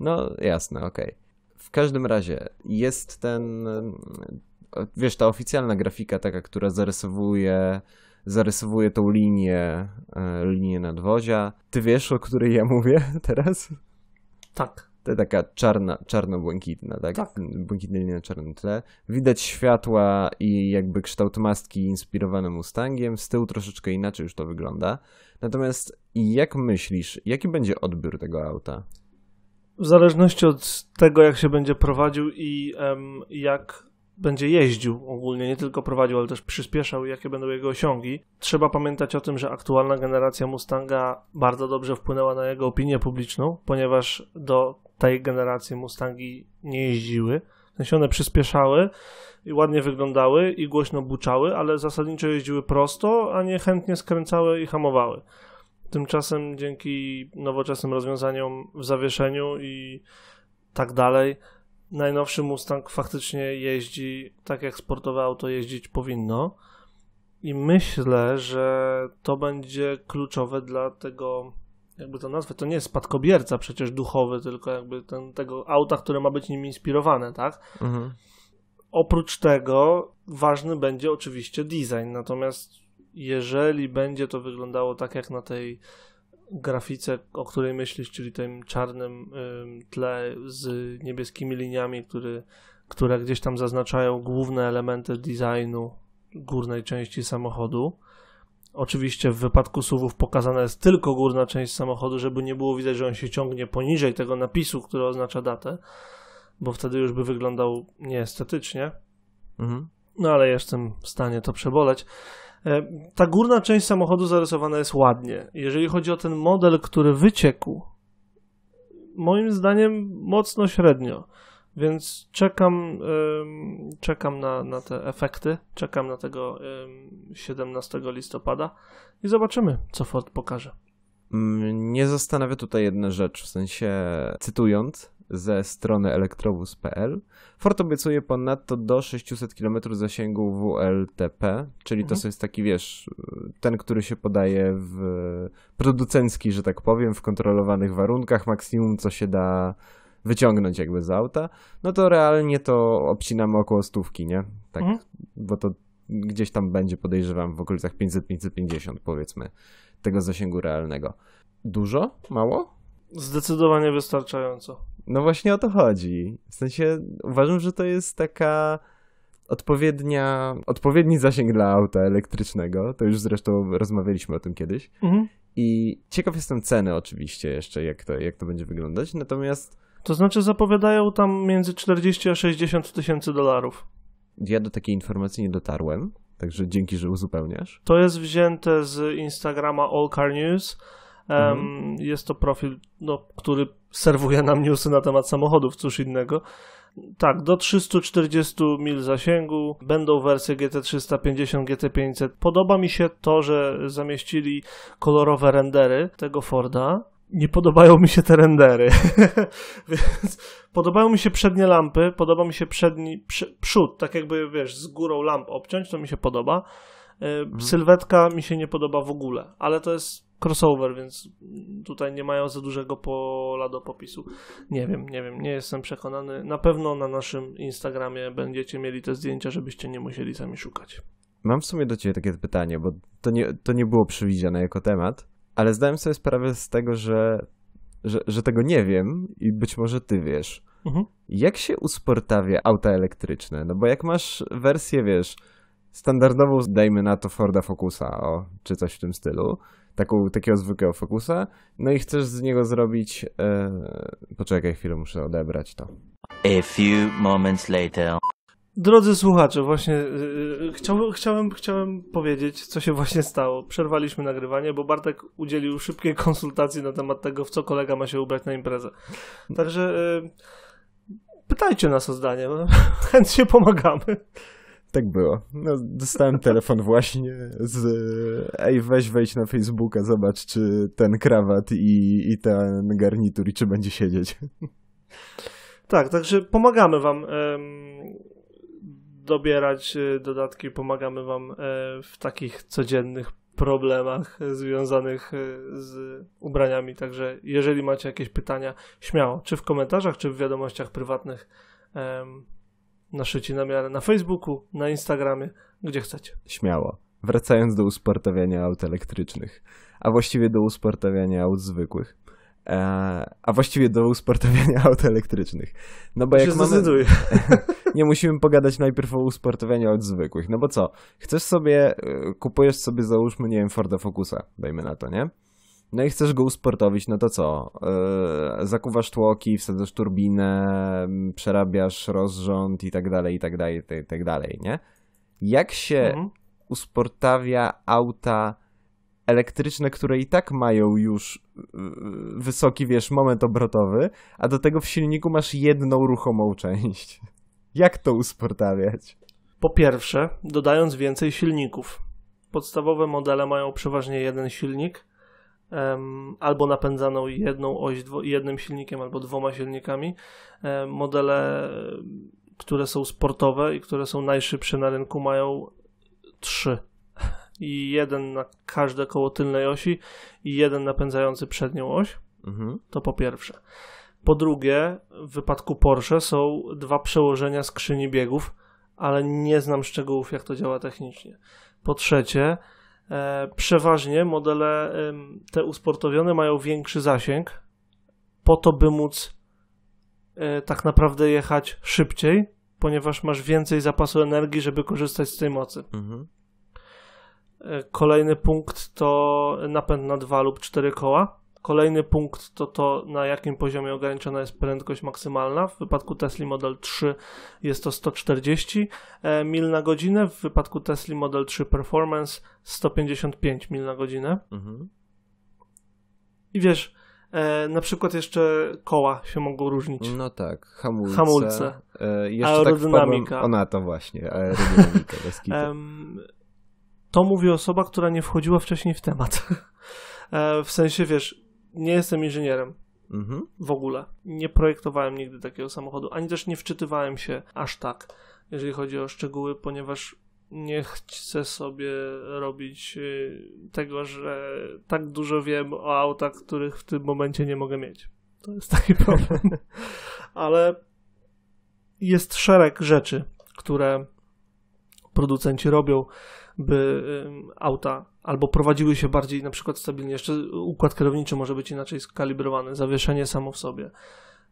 No jasne, okej. Okay. W każdym razie jest ten, mm, wiesz, ta oficjalna grafika taka, która zarysowuje, zarysowuje tą linię, e, linię nadwozia. Ty wiesz, o której ja mówię teraz? Tak. To taka czarna, czarno-błękitna, tak? tak? Błękitna na czarnym tle. Widać światła i jakby kształt maski inspirowane Mustangiem. Z tyłu troszeczkę inaczej już to wygląda. Natomiast jak myślisz, jaki będzie odbiór tego auta? W zależności od tego, jak się będzie prowadził i jak będzie jeździł ogólnie, nie tylko prowadził, ale też przyspieszał i jakie będą jego osiągi. Trzeba pamiętać o tym, że aktualna generacja Mustanga bardzo dobrze wpłynęła na jego opinię publiczną, ponieważ do tej generacji Mustangi nie jeździły. W sensie one przyspieszały i ładnie wyglądały i głośno buczały, ale zasadniczo jeździły prosto, a nie chętnie skręcały i hamowały. Tymczasem dzięki nowoczesnym rozwiązaniom w zawieszeniu i tak dalej, najnowszy Mustang faktycznie jeździ tak jak sportowe auto jeździć powinno. I myślę, że to będzie kluczowe dla tego jakby to nazwę, to nie jest spadkobierca przecież duchowy, tylko jakby ten, tego auta, które ma być nim inspirowane, tak? Mhm. Oprócz tego ważny będzie oczywiście design, natomiast jeżeli będzie to wyglądało tak jak na tej grafice, o której myślisz, czyli tym czarnym y, tle z niebieskimi liniami, który, które gdzieś tam zaznaczają główne elementy designu górnej części samochodu, Oczywiście w wypadku suwów pokazana jest tylko górna część samochodu, żeby nie było widać, że on się ciągnie poniżej tego napisu, który oznacza datę, bo wtedy już by wyglądał nieestetycznie. Mhm. No ale jestem w stanie to przeboleć. E, ta górna część samochodu zarysowana jest ładnie. Jeżeli chodzi o ten model, który wyciekł, moim zdaniem mocno średnio. Więc czekam, czekam na, na te efekty, czekam na tego 17 listopada i zobaczymy, co Ford pokaże. Mm, nie zastanawia tutaj jedna rzecz, w sensie cytując ze strony elektrowóz.pl, Ford obiecuje ponadto do 600 km zasięgu WLTP, czyli mhm. to jest taki, wiesz, ten, który się podaje w producencki, że tak powiem, w kontrolowanych warunkach, maksimum co się da wyciągnąć jakby z auta, no to realnie to obcinamy około stówki, nie? Tak, mhm. bo to gdzieś tam będzie, podejrzewam, w okolicach 500-550 powiedzmy, tego zasięgu realnego. Dużo? Mało? Zdecydowanie wystarczająco. No właśnie o to chodzi. W sensie uważam, że to jest taka odpowiednia, odpowiedni zasięg dla auta elektrycznego. To już zresztą rozmawialiśmy o tym kiedyś. Mhm. I ciekaw jestem ceny oczywiście jeszcze, jak to, jak to będzie wyglądać. Natomiast to znaczy zapowiadają tam między 40 a 60 tysięcy dolarów. Ja do takiej informacji nie dotarłem, także dzięki, że uzupełniasz. To jest wzięte z Instagrama All Car News. Mhm. Jest to profil, no, który serwuje nam newsy na temat samochodów, cóż innego. Tak, do 340 mil zasięgu będą wersje GT350, GT500. Podoba mi się to, że zamieścili kolorowe rendery tego Forda nie podobają mi się te rendery. Więc podobają mi się przednie lampy, podoba mi się przedni, przy, przód, tak jakby wiesz, z górą lamp obciąć, to mi się podoba. Y, mhm. Sylwetka mi się nie podoba w ogóle, ale to jest crossover, więc tutaj nie mają za dużego pola do popisu. Nie wiem, nie wiem, nie jestem przekonany. Na pewno na naszym Instagramie będziecie mieli te zdjęcia, żebyście nie musieli sami szukać. Mam w sumie do Ciebie takie pytanie, bo to nie, to nie było przewidziane jako temat, ale zdałem sobie sprawę z tego, że, że, że tego nie wiem i być może ty wiesz. Mhm. Jak się usportawia auta elektryczne? No bo jak masz wersję, wiesz, standardową, dajmy na to Forda Focusa, o, czy coś w tym stylu, taką, takiego zwykłego Focusa, no i chcesz z niego zrobić... E... Poczekaj chwilę, muszę odebrać to. A few moments later. Drodzy słuchacze, właśnie yy, chciałbym, chciałem, powiedzieć, co się właśnie stało. Przerwaliśmy nagrywanie, bo Bartek udzielił szybkiej konsultacji na temat tego, w co kolega ma się ubrać na imprezę. Także yy, pytajcie nas o zdanie, no, chętnie pomagamy. Tak było. No, dostałem telefon właśnie z ej, weź wejdź na Facebooka, zobacz czy ten krawat i, i ten garnitur i czy będzie siedzieć. Tak, także pomagamy wam. Yy dobierać y, dodatki, pomagamy Wam e, w takich codziennych problemach związanych e, z ubraniami. Także jeżeli macie jakieś pytania, śmiało, czy w komentarzach, czy w wiadomościach prywatnych, na szyci na miarę na Facebooku, na Instagramie, gdzie chcecie. Śmiało. Wracając do usportowiania aut elektrycznych, a właściwie do usportowiania aut zwykłych. E, a właściwie do usportowienia aut elektrycznych. No bo jak mamy... nie musimy pogadać najpierw o usportowieniu aut zwykłych, no bo co, chcesz sobie, e, kupujesz sobie załóżmy, nie wiem, Forda Focusa, dajmy na to, nie? No i chcesz go usportowić, no to co? Yy, zakuwasz tłoki, wsadzasz turbinę, przerabiasz rozrząd i tak dalej, i tak dalej, i tak, tak dalej, nie? Jak się mhm. usportawia auta elektryczne, które i tak mają już y, y, wysoki, wiesz, moment obrotowy, a do tego w silniku masz jedną ruchomą część. Jak to usportawiać? Po pierwsze, dodając więcej silników. Podstawowe modele mają przeważnie jeden silnik, albo napędzaną jedną oś jednym silnikiem, albo dwoma silnikami. modele, które są sportowe i które są najszybsze na rynku, mają trzy i jeden na każde koło tylnej osi i jeden napędzający przednią oś. Mhm. To po pierwsze. Po drugie, w wypadku Porsche są dwa przełożenia skrzyni biegów, ale nie znam szczegółów, jak to działa technicznie. Po trzecie, e, przeważnie modele e, te usportowione mają większy zasięg, po to, by móc e, tak naprawdę jechać szybciej, ponieważ masz więcej zapasu energii, żeby korzystać z tej mocy. Mhm. Kolejny punkt to napęd na dwa lub cztery koła. Kolejny punkt to to, na jakim poziomie ograniczona jest prędkość maksymalna. W wypadku Tesla Model 3 jest to 140 e, mil na godzinę, w wypadku Tesla Model 3 Performance 155 mil na godzinę. Mhm. I wiesz, E, na przykład jeszcze koła się mogą różnić. No tak, hamulce. Hamulce. E, jeszcze aerodynamika. Tak wpadłem, to właśnie, aerodynamika to mówi osoba, która nie wchodziła wcześniej w temat. E, w sensie, wiesz, nie jestem inżynierem. Mhm. W ogóle. Nie projektowałem nigdy takiego samochodu, ani też nie wczytywałem się aż tak, jeżeli chodzi o szczegóły, ponieważ nie chcę sobie robić y, tego, że tak dużo wiem o autach, których w tym momencie nie mogę mieć. To jest taki problem. Ale jest szereg rzeczy, które producenci robią by auta albo prowadziły się bardziej na przykład stabilnie. Jeszcze układ kierowniczy może być inaczej skalibrowany, zawieszenie samo w sobie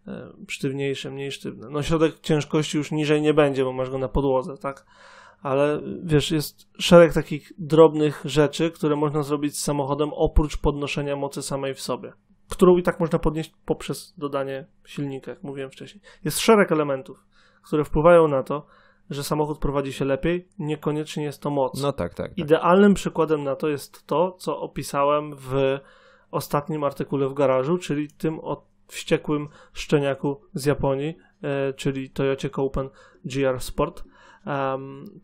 e, sztywniejsze, mniej sztywne. No środek ciężkości już niżej nie będzie, bo masz go na podłodze, tak? Ale wiesz, jest szereg takich drobnych rzeczy, które można zrobić z samochodem oprócz podnoszenia mocy samej w sobie, którą i tak można podnieść poprzez dodanie silnika, jak mówiłem wcześniej. Jest szereg elementów, które wpływają na to, że samochód prowadzi się lepiej, niekoniecznie jest to moc. No tak, tak. tak. Idealnym przykładem na to jest to, co opisałem w ostatnim artykule w garażu, czyli tym o wściekłym szczeniaku z Japonii, e, czyli Toyocie Open GR Sport.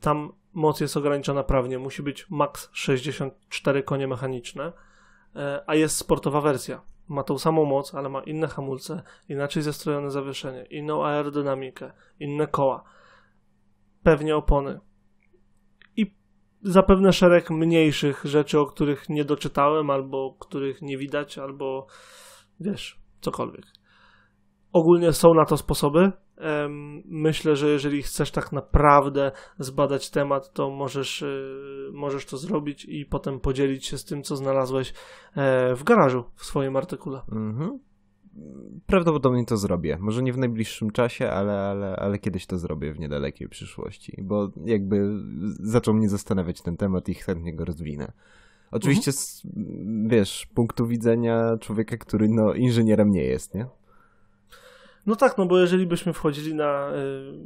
tam moc jest ograniczona prawnie, musi być max 64 konie mechaniczne, e, a jest sportowa wersja. Ma tą samą moc, ale ma inne hamulce, inaczej zestrojone zawieszenie, inną aerodynamikę, inne koła pewnie opony. I zapewne szereg mniejszych rzeczy, o których nie doczytałem, albo których nie widać, albo wiesz, cokolwiek. Ogólnie są na to sposoby. Myślę, że jeżeli chcesz tak naprawdę zbadać temat, to możesz, e, możesz to zrobić i potem podzielić się z tym, co znalazłeś e, w garażu w swoim artykule. Mhm prawdopodobnie to zrobię. Może nie w najbliższym czasie, ale, ale, ale kiedyś to zrobię w niedalekiej przyszłości, bo jakby zaczął mnie zastanawiać ten temat i chętnie go rozwinę. Oczywiście, mhm. z, wiesz, punktu widzenia człowieka, który no, inżynierem nie jest, nie? No tak, no bo jeżeli byśmy wchodzili na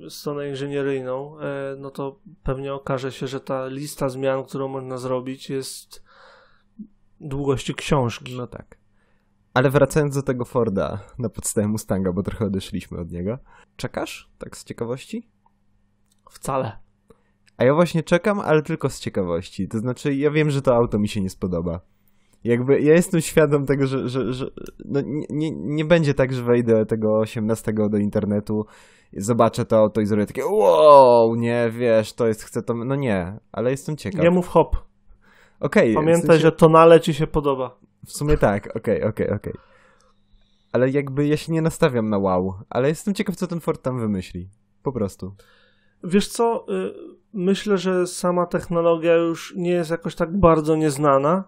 y, stronę inżynieryjną, y, no to pewnie okaże się, że ta lista zmian, którą można zrobić, jest długości książki. No tak. Ale wracając do tego Forda na podstawie Mustanga, bo trochę odeszliśmy od niego. Czekasz? Tak z ciekawości? Wcale. A ja właśnie czekam, ale tylko z ciekawości. To znaczy, ja wiem, że to auto mi się nie spodoba. Jakby ja jestem świadom tego, że, że, że no nie, nie będzie tak, że wejdę tego 18 do internetu, zobaczę to auto i zrobię takie wow, nie, wiesz, to jest, chcę to... No nie, ale jestem ciekaw. Nie mów hop. Okay, Pamiętaj, w sensie... że tonale ci się podoba. W sumie tak, okej, okay, okej, okay, okej. Okay. Ale jakby ja się nie nastawiam na wow, ale jestem ciekaw, co ten Ford tam wymyśli. Po prostu. Wiesz co, y, myślę, że sama technologia już nie jest jakoś tak bardzo nieznana.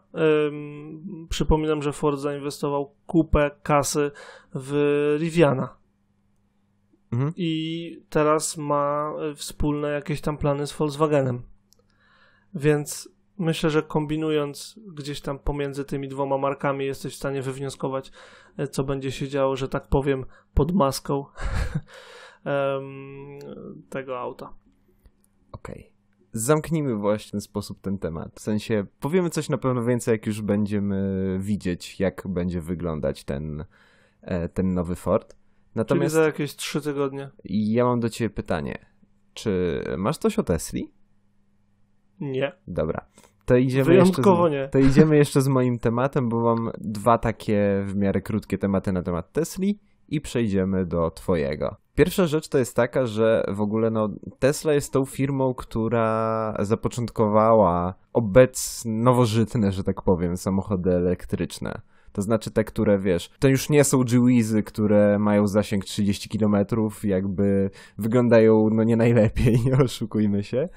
Przypominam, że Ford zainwestował kupę kasy w Riviana. Mhm. I teraz ma y, wspólne jakieś tam plany z Volkswagenem. Więc myślę, że kombinując gdzieś tam pomiędzy tymi dwoma markami, jesteś w stanie wywnioskować, e, co będzie się działo, że tak powiem, pod maską tego auta. Okej. Okay. Zamknijmy właśnie w ten sposób ten temat. W sensie powiemy coś na pewno więcej, jak już będziemy widzieć, jak będzie wyglądać ten, e, ten nowy Ford. Natomiast Czyli za jakieś 3 tygodnie. Ja mam do ciebie pytanie. Czy masz coś o Tesli? Nie. Dobra to idziemy Wyjątkowo jeszcze z, nie. To idziemy jeszcze z moim tematem, bo mam dwa takie w miarę krótkie tematy na temat Tesli i przejdziemy do twojego. Pierwsza rzecz to jest taka, że w ogóle no, Tesla jest tą firmą, która zapoczątkowała obecnie nowożytne, że tak powiem, samochody elektryczne. To znaczy te, które wiesz, to już nie są Jewizy, które mają zasięg 30 km, jakby wyglądają no nie najlepiej, nie oszukujmy się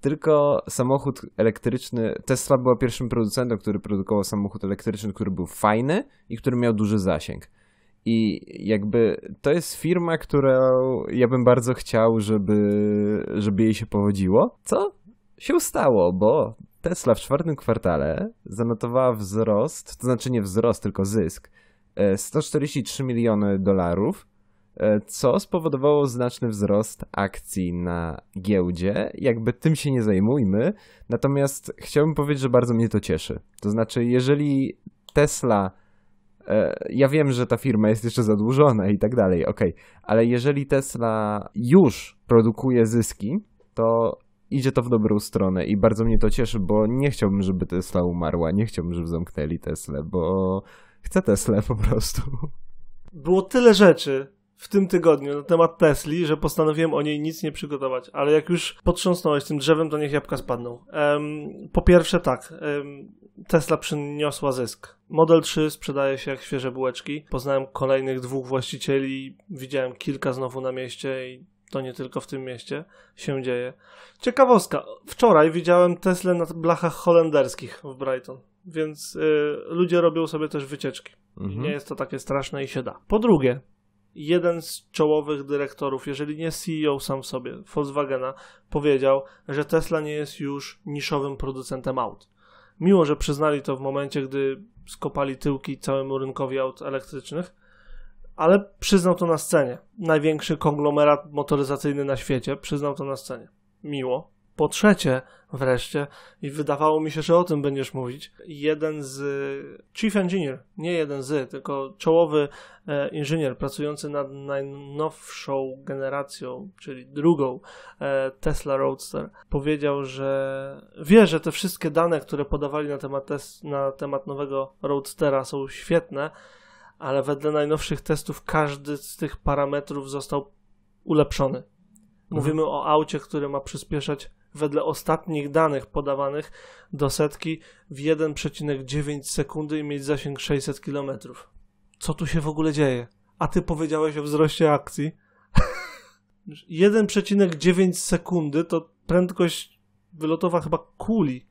tylko samochód elektryczny, Tesla była pierwszym producentem, który produkował samochód elektryczny, który był fajny i który miał duży zasięg. I jakby to jest firma, którą ja bym bardzo chciał, żeby, żeby jej się powodziło. Co się stało, bo Tesla w czwartym kwartale zanotowała wzrost, to znaczy nie wzrost, tylko zysk, 143 e, miliony dolarów E, co spowodowało znaczny wzrost akcji na giełdzie. Jakby tym się nie zajmujmy, natomiast chciałbym powiedzieć, że bardzo mnie to cieszy. To znaczy, jeżeli Tesla e, ja wiem, że ta firma jest jeszcze zadłużona i tak dalej, ok, ale jeżeli Tesla już produkuje zyski, to idzie to w dobrą stronę i bardzo mnie to cieszy, bo nie chciałbym, żeby Tesla umarła, nie chciałbym, żeby zamknęli Tesla, bo chcę Tesla po prostu. Było tyle rzeczy, w tym tygodniu na temat Tesli, że postanowiłem o niej nic nie przygotować, ale jak już potrząsnąłeś tym drzewem, to niech jabłka spadną. Um, po pierwsze tak, um, Tesla przyniosła zysk. Model 3 sprzedaje się jak świeże bułeczki. Poznałem kolejnych dwóch właścicieli, widziałem kilka znowu na mieście i to nie tylko w tym mieście się dzieje. Ciekawostka, wczoraj widziałem Tesla na blachach holenderskich w Brighton, więc y, ludzie robią sobie też wycieczki. Mhm. Nie jest to takie straszne i się da. Po drugie, jeden z czołowych dyrektorów, jeżeli nie CEO sam sobie, Volkswagena, powiedział, że Tesla nie jest już niszowym producentem aut. Mimo, że przyznali to w momencie, gdy skopali tyłki całemu rynkowi aut elektrycznych, ale przyznał to na scenie. Największy konglomerat motoryzacyjny na świecie przyznał to na scenie. Miło, po trzecie, wreszcie, i wydawało mi się, że o tym będziesz mówić, jeden z y, chief engineer, nie jeden z, tylko czołowy e, inżynier pracujący nad najnowszą generacją, czyli drugą e, Tesla Roadster, powiedział, że wie, że te wszystkie dane, które podawali na temat, tes, na temat nowego Roadstera są świetne, ale wedle najnowszych testów każdy z tych parametrów został ulepszony. Mhm. Mówimy o aucie, który ma przyspieszać wedle ostatnich danych podawanych do setki w 1,9 sekundy i mieć zasięg 600 km. Co tu się w ogóle dzieje? A ty powiedziałeś o wzroście akcji. 1,9 sekundy to prędkość wylotowa chyba kuli.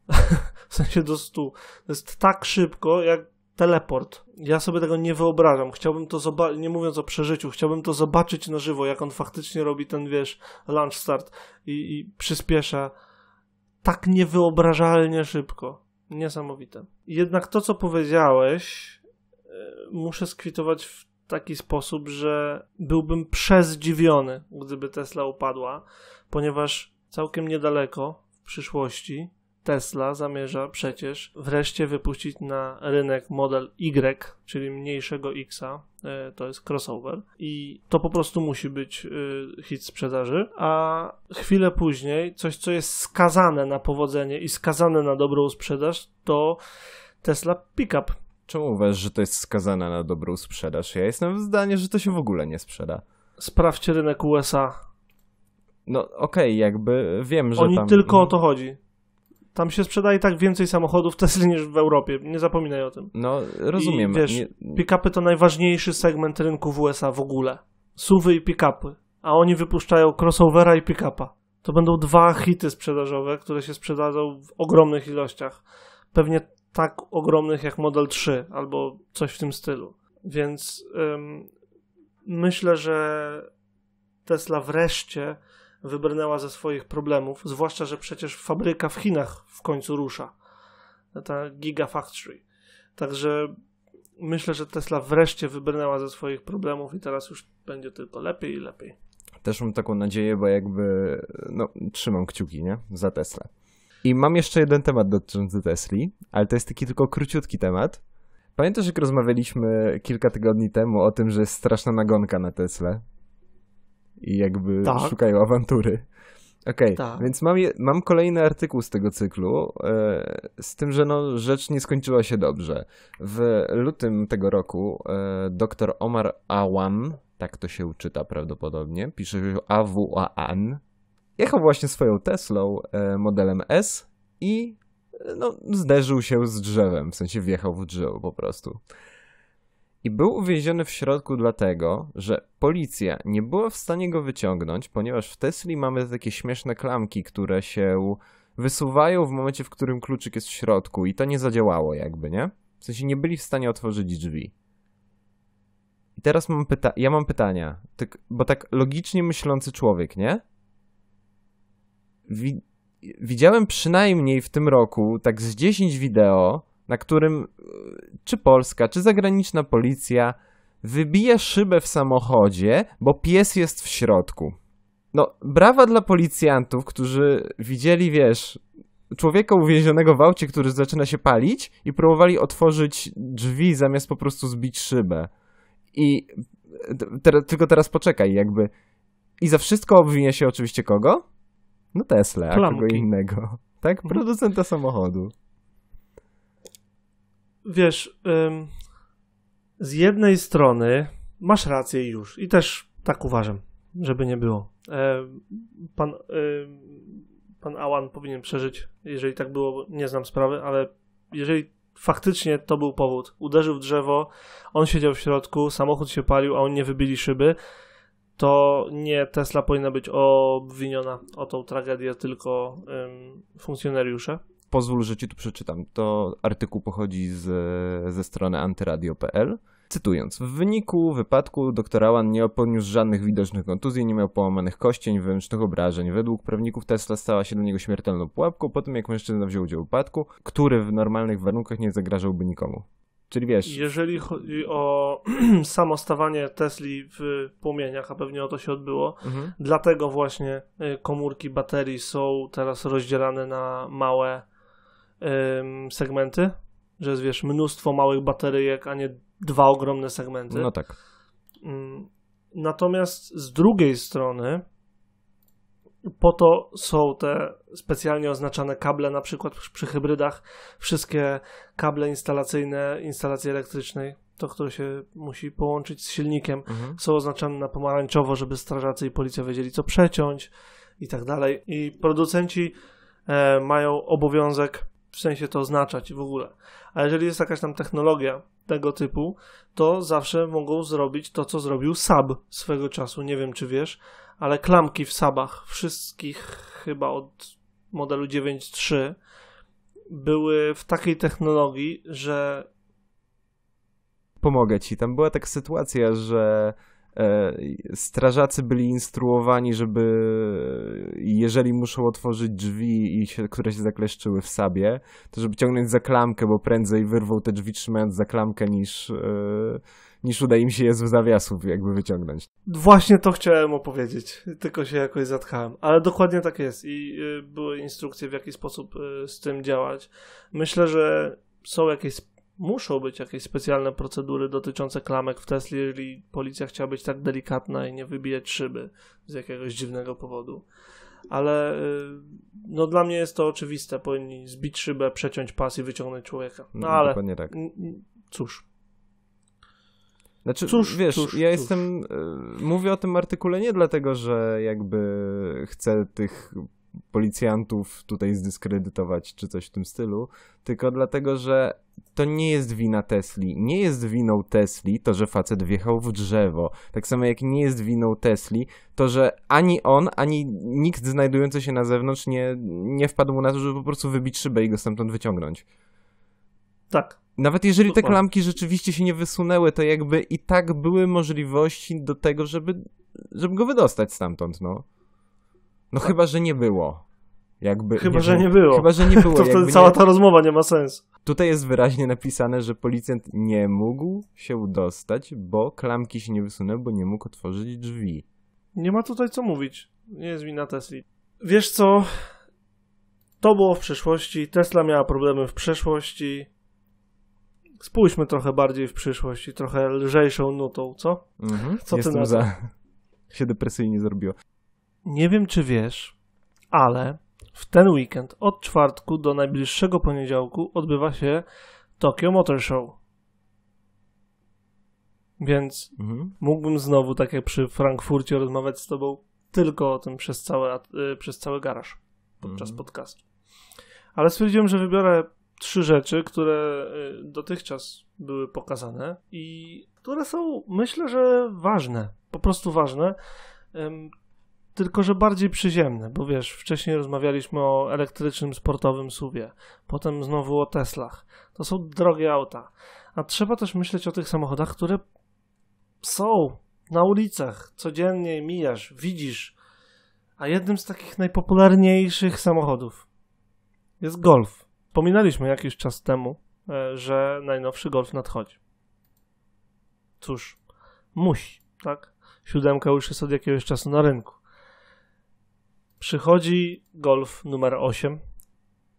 w sensie do 100. To jest tak szybko, jak teleport. Ja sobie tego nie wyobrażam. Chciałbym to zobaczyć, nie mówiąc o przeżyciu, chciałbym to zobaczyć na żywo, jak on faktycznie robi ten, wiesz, launch start i, i przyspiesza tak niewyobrażalnie szybko. Niesamowite. Jednak to, co powiedziałeś, e, muszę skwitować w taki sposób, że byłbym przezdziwiony, gdyby Tesla upadła, ponieważ całkiem niedaleko w przyszłości Tesla zamierza przecież wreszcie wypuścić na rynek model Y, czyli mniejszego Xa, e, to jest crossover i to po prostu musi być e, hit sprzedaży, a chwilę później coś, co jest skazane na powodzenie i skazane na dobrą sprzedaż, to Tesla Pickup. Czemu uważasz, że to jest skazane na dobrą sprzedaż? Ja jestem w zdaniu, że to się w ogóle nie sprzeda. Sprawdźcie rynek USA. No okej, okay, jakby wiem, że Oni tam... tylko o to chodzi. Tam się sprzedaje tak więcej samochodów Tesla niż w Europie. Nie zapominaj o tym. No, rozumiem. I, wiesz, nie... pick-upy to najważniejszy segment rynku w USA w ogóle. Suwy i pick-upy. A oni wypuszczają crossovera i pick-upa. To będą dwa hity sprzedażowe, które się sprzedadzą w ogromnych ilościach. Pewnie tak ogromnych jak Model 3 albo coś w tym stylu. Więc ym, myślę, że Tesla wreszcie wybrnęła ze swoich problemów, zwłaszcza, że przecież fabryka w Chinach w końcu rusza, ta Gigafactory. Także myślę, że Tesla wreszcie wybrnęła ze swoich problemów i teraz już będzie tylko lepiej i lepiej. Też mam taką nadzieję, bo jakby no, trzymam kciuki, nie? Za Tesla. I mam jeszcze jeden temat dotyczący Tesli, ale to jest taki tylko króciutki temat. Pamiętasz, jak rozmawialiśmy kilka tygodni temu o tym, że jest straszna nagonka na Tesla? i jakby tak. szukają awantury. Okej, okay, tak. więc mam, je, mam kolejny artykuł z tego cyklu, e, z tym, że no, rzecz nie skończyła się dobrze. W lutym tego roku e, dr Omar Awam, tak to się czyta prawdopodobnie, pisze się AWAN, jechał właśnie swoją Teslą e, modelem S i e, no, zderzył się z drzewem, w sensie wjechał w drzewo po prostu i był uwięziony w środku dlatego, że policja nie była w stanie go wyciągnąć, ponieważ w Tesli mamy takie śmieszne klamki, które się wysuwają w momencie, w którym kluczyk jest w środku i to nie zadziałało jakby, nie? W sensie nie byli w stanie otworzyć drzwi. I teraz mam pyta ja mam pytania, tak, bo tak logicznie myślący człowiek, nie? Wi widziałem przynajmniej w tym roku tak z 10 wideo, na którym e, czy polska, czy zagraniczna policja wybija szybę w samochodzie, bo pies jest w środku. No, brawa dla policjantów, którzy widzieli, wiesz, człowieka uwięzionego w aucie, który zaczyna się palić i próbowali otworzyć drzwi zamiast po prostu zbić szybę. I te, tylko teraz poczekaj, jakby. I za wszystko obwinia się oczywiście kogo? No Tesla, Klamki. kogo innego. Tak? Mhm. Producenta samochodu wiesz, ym, z jednej strony masz rację już i też tak uważam, żeby nie było. pan, y, pan Alan powinien przeżyć, jeżeli tak było, nie znam sprawy, ale jeżeli faktycznie to był powód, uderzył w drzewo, on siedział w środku, samochód się palił, a on nie wybili szyby, to nie Tesla powinna być obwiniona o tą tragedię, tylko ym, funkcjonariusze. Pozwól, że ci tu przeczytam. To artykuł pochodzi z, ze strony antyradio.pl. Cytując, w wyniku wypadku dr Alan nie poniósł żadnych widocznych kontuzji, nie miał połamanych koścień, wewnętrznych obrażeń. Według prawników Tesla stała się dla niego śmiertelną pułapką po tym, jak mężczyzna wziął udział w upadku, który w normalnych warunkach nie zagrażałby nikomu. Czyli wiesz... Jeżeli chodzi o samo stawanie Tesli w płomieniach, a pewnie o to się odbyło, mhm. dlatego właśnie y, komórki baterii są teraz rozdzielane na małe segmenty, że jest wiesz, mnóstwo małych bateryjek, a nie dwa ogromne segmenty. No tak. Mm, natomiast z drugiej strony po to są te specjalnie oznaczane kable, na przykład przy hybrydach, wszystkie kable instalacyjne instalacji elektrycznej, to które się musi połączyć z silnikiem, mhm. są oznaczane na pomarańczowo, żeby strażacy i policja wiedzieli co przeciąć i tak dalej. I producenci e, mają obowiązek w sensie to oznaczać w ogóle. A jeżeli jest jakaś tam technologia tego typu, to zawsze mogą zrobić to, co zrobił Sab swego czasu. Nie wiem, czy wiesz, ale klamki w Sabach, wszystkich chyba od modelu 9.3, były w takiej technologii, że. Pomogę ci. Tam była taka sytuacja, że E, strażacy byli instruowani, żeby jeżeli muszą otworzyć drzwi, i się, które się zakleszczyły w sabie, to żeby ciągnąć za klamkę, bo prędzej wyrwą te drzwi trzymając za klamkę niż, e, niż uda im się je z zawiasów jakby wyciągnąć. Właśnie to chciałem opowiedzieć, tylko się jakoś zatkałem, ale dokładnie tak jest i e, były instrukcje w jaki sposób z tym działać. Myślę, że są jakieś muszą być jakieś specjalne procedury dotyczące klamek w Tesla, jeżeli policja chciała być tak delikatna i nie wybijać szyby z jakiegoś dziwnego powodu. Ale y, no dla mnie jest to oczywiste, powinni zbić szybę, przeciąć pas i wyciągnąć człowieka. No, no ale Dokładnie tak. cóż. Znaczy, cóż, wiesz, cóż, ja cóż. jestem, y, mówię o tym artykule nie dlatego, że jakby chcę tych policjantów tutaj zdyskredytować czy coś w tym stylu, tylko dlatego, że to nie jest wina Tesli. Nie jest winą Tesli to, że facet wjechał w drzewo. Tak samo jak nie jest winą Tesli to, że ani on, ani nikt znajdujący się na zewnątrz nie, nie wpadł na to, żeby po prostu wybić szybę i go stamtąd wyciągnąć. Tak. Nawet jeżeli te klamki rzeczywiście się nie wysunęły, to jakby i tak były możliwości do tego, żeby, żeby go wydostać stamtąd, no. No chyba, że nie było. Jakby, chyba, nie że było. nie było. Chyba, że nie było. to wtedy cała ta rozmowa nie ma sensu. Tutaj jest wyraźnie napisane, że policjant nie mógł się dostać, bo klamki się nie wysunęły, bo nie mógł otworzyć drzwi. Nie ma tutaj co mówić. Nie jest wina Tesli. Wiesz co? To było w przeszłości. Tesla miała problemy w przeszłości. Spójrzmy trochę bardziej w przyszłość i trochę lżejszą nutą, co? Mhm, co ty na to? Za... się depresyjnie zrobiło. Nie wiem, czy wiesz, ale w ten weekend od czwartku do najbliższego poniedziałku odbywa się Tokyo Motor Show. Więc mhm. mógłbym znowu, tak jak przy Frankfurcie, rozmawiać z tobą tylko o tym przez cały, przez cały garaż podczas mhm. podcastu. Ale stwierdziłem, że wybiorę trzy rzeczy, które y, dotychczas były pokazane i które są, myślę, że ważne. Po prostu ważne tylko że bardziej przyziemny, bo wiesz, wcześniej rozmawialiśmy o elektrycznym sportowym subie, potem znowu o Teslach. To są drogie auta. A trzeba też myśleć o tych samochodach, które są na ulicach, codziennie mijasz, widzisz. A jednym z takich najpopularniejszych samochodów jest golf. Pominaliśmy jakiś czas temu, e, że najnowszy golf nadchodzi. Cóż, musi, tak? Siódemka już jest od jakiegoś czasu na rynku. Przychodzi golf numer 8.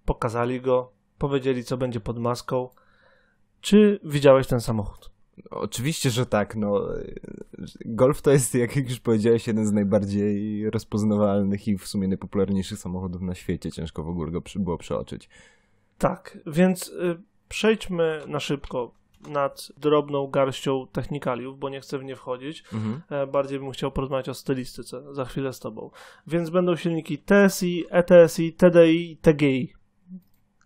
Pokazali go, powiedzieli, co będzie pod maską. Czy widziałeś ten samochód? No, oczywiście, że tak. No, golf to jest, jak już powiedziałeś, jeden z najbardziej rozpoznawalnych i w sumie najpopularniejszych samochodów na świecie. Ciężko w ogóle go było przeoczyć. Tak, więc y, przejdźmy na szybko nad drobną garścią technikaliów, bo nie chcę w nie wchodzić. Mhm. E, bardziej bym chciał porozmawiać o stylistyce za chwilę z tobą. Więc będą silniki TSI, ETSI, TDI i e TGI.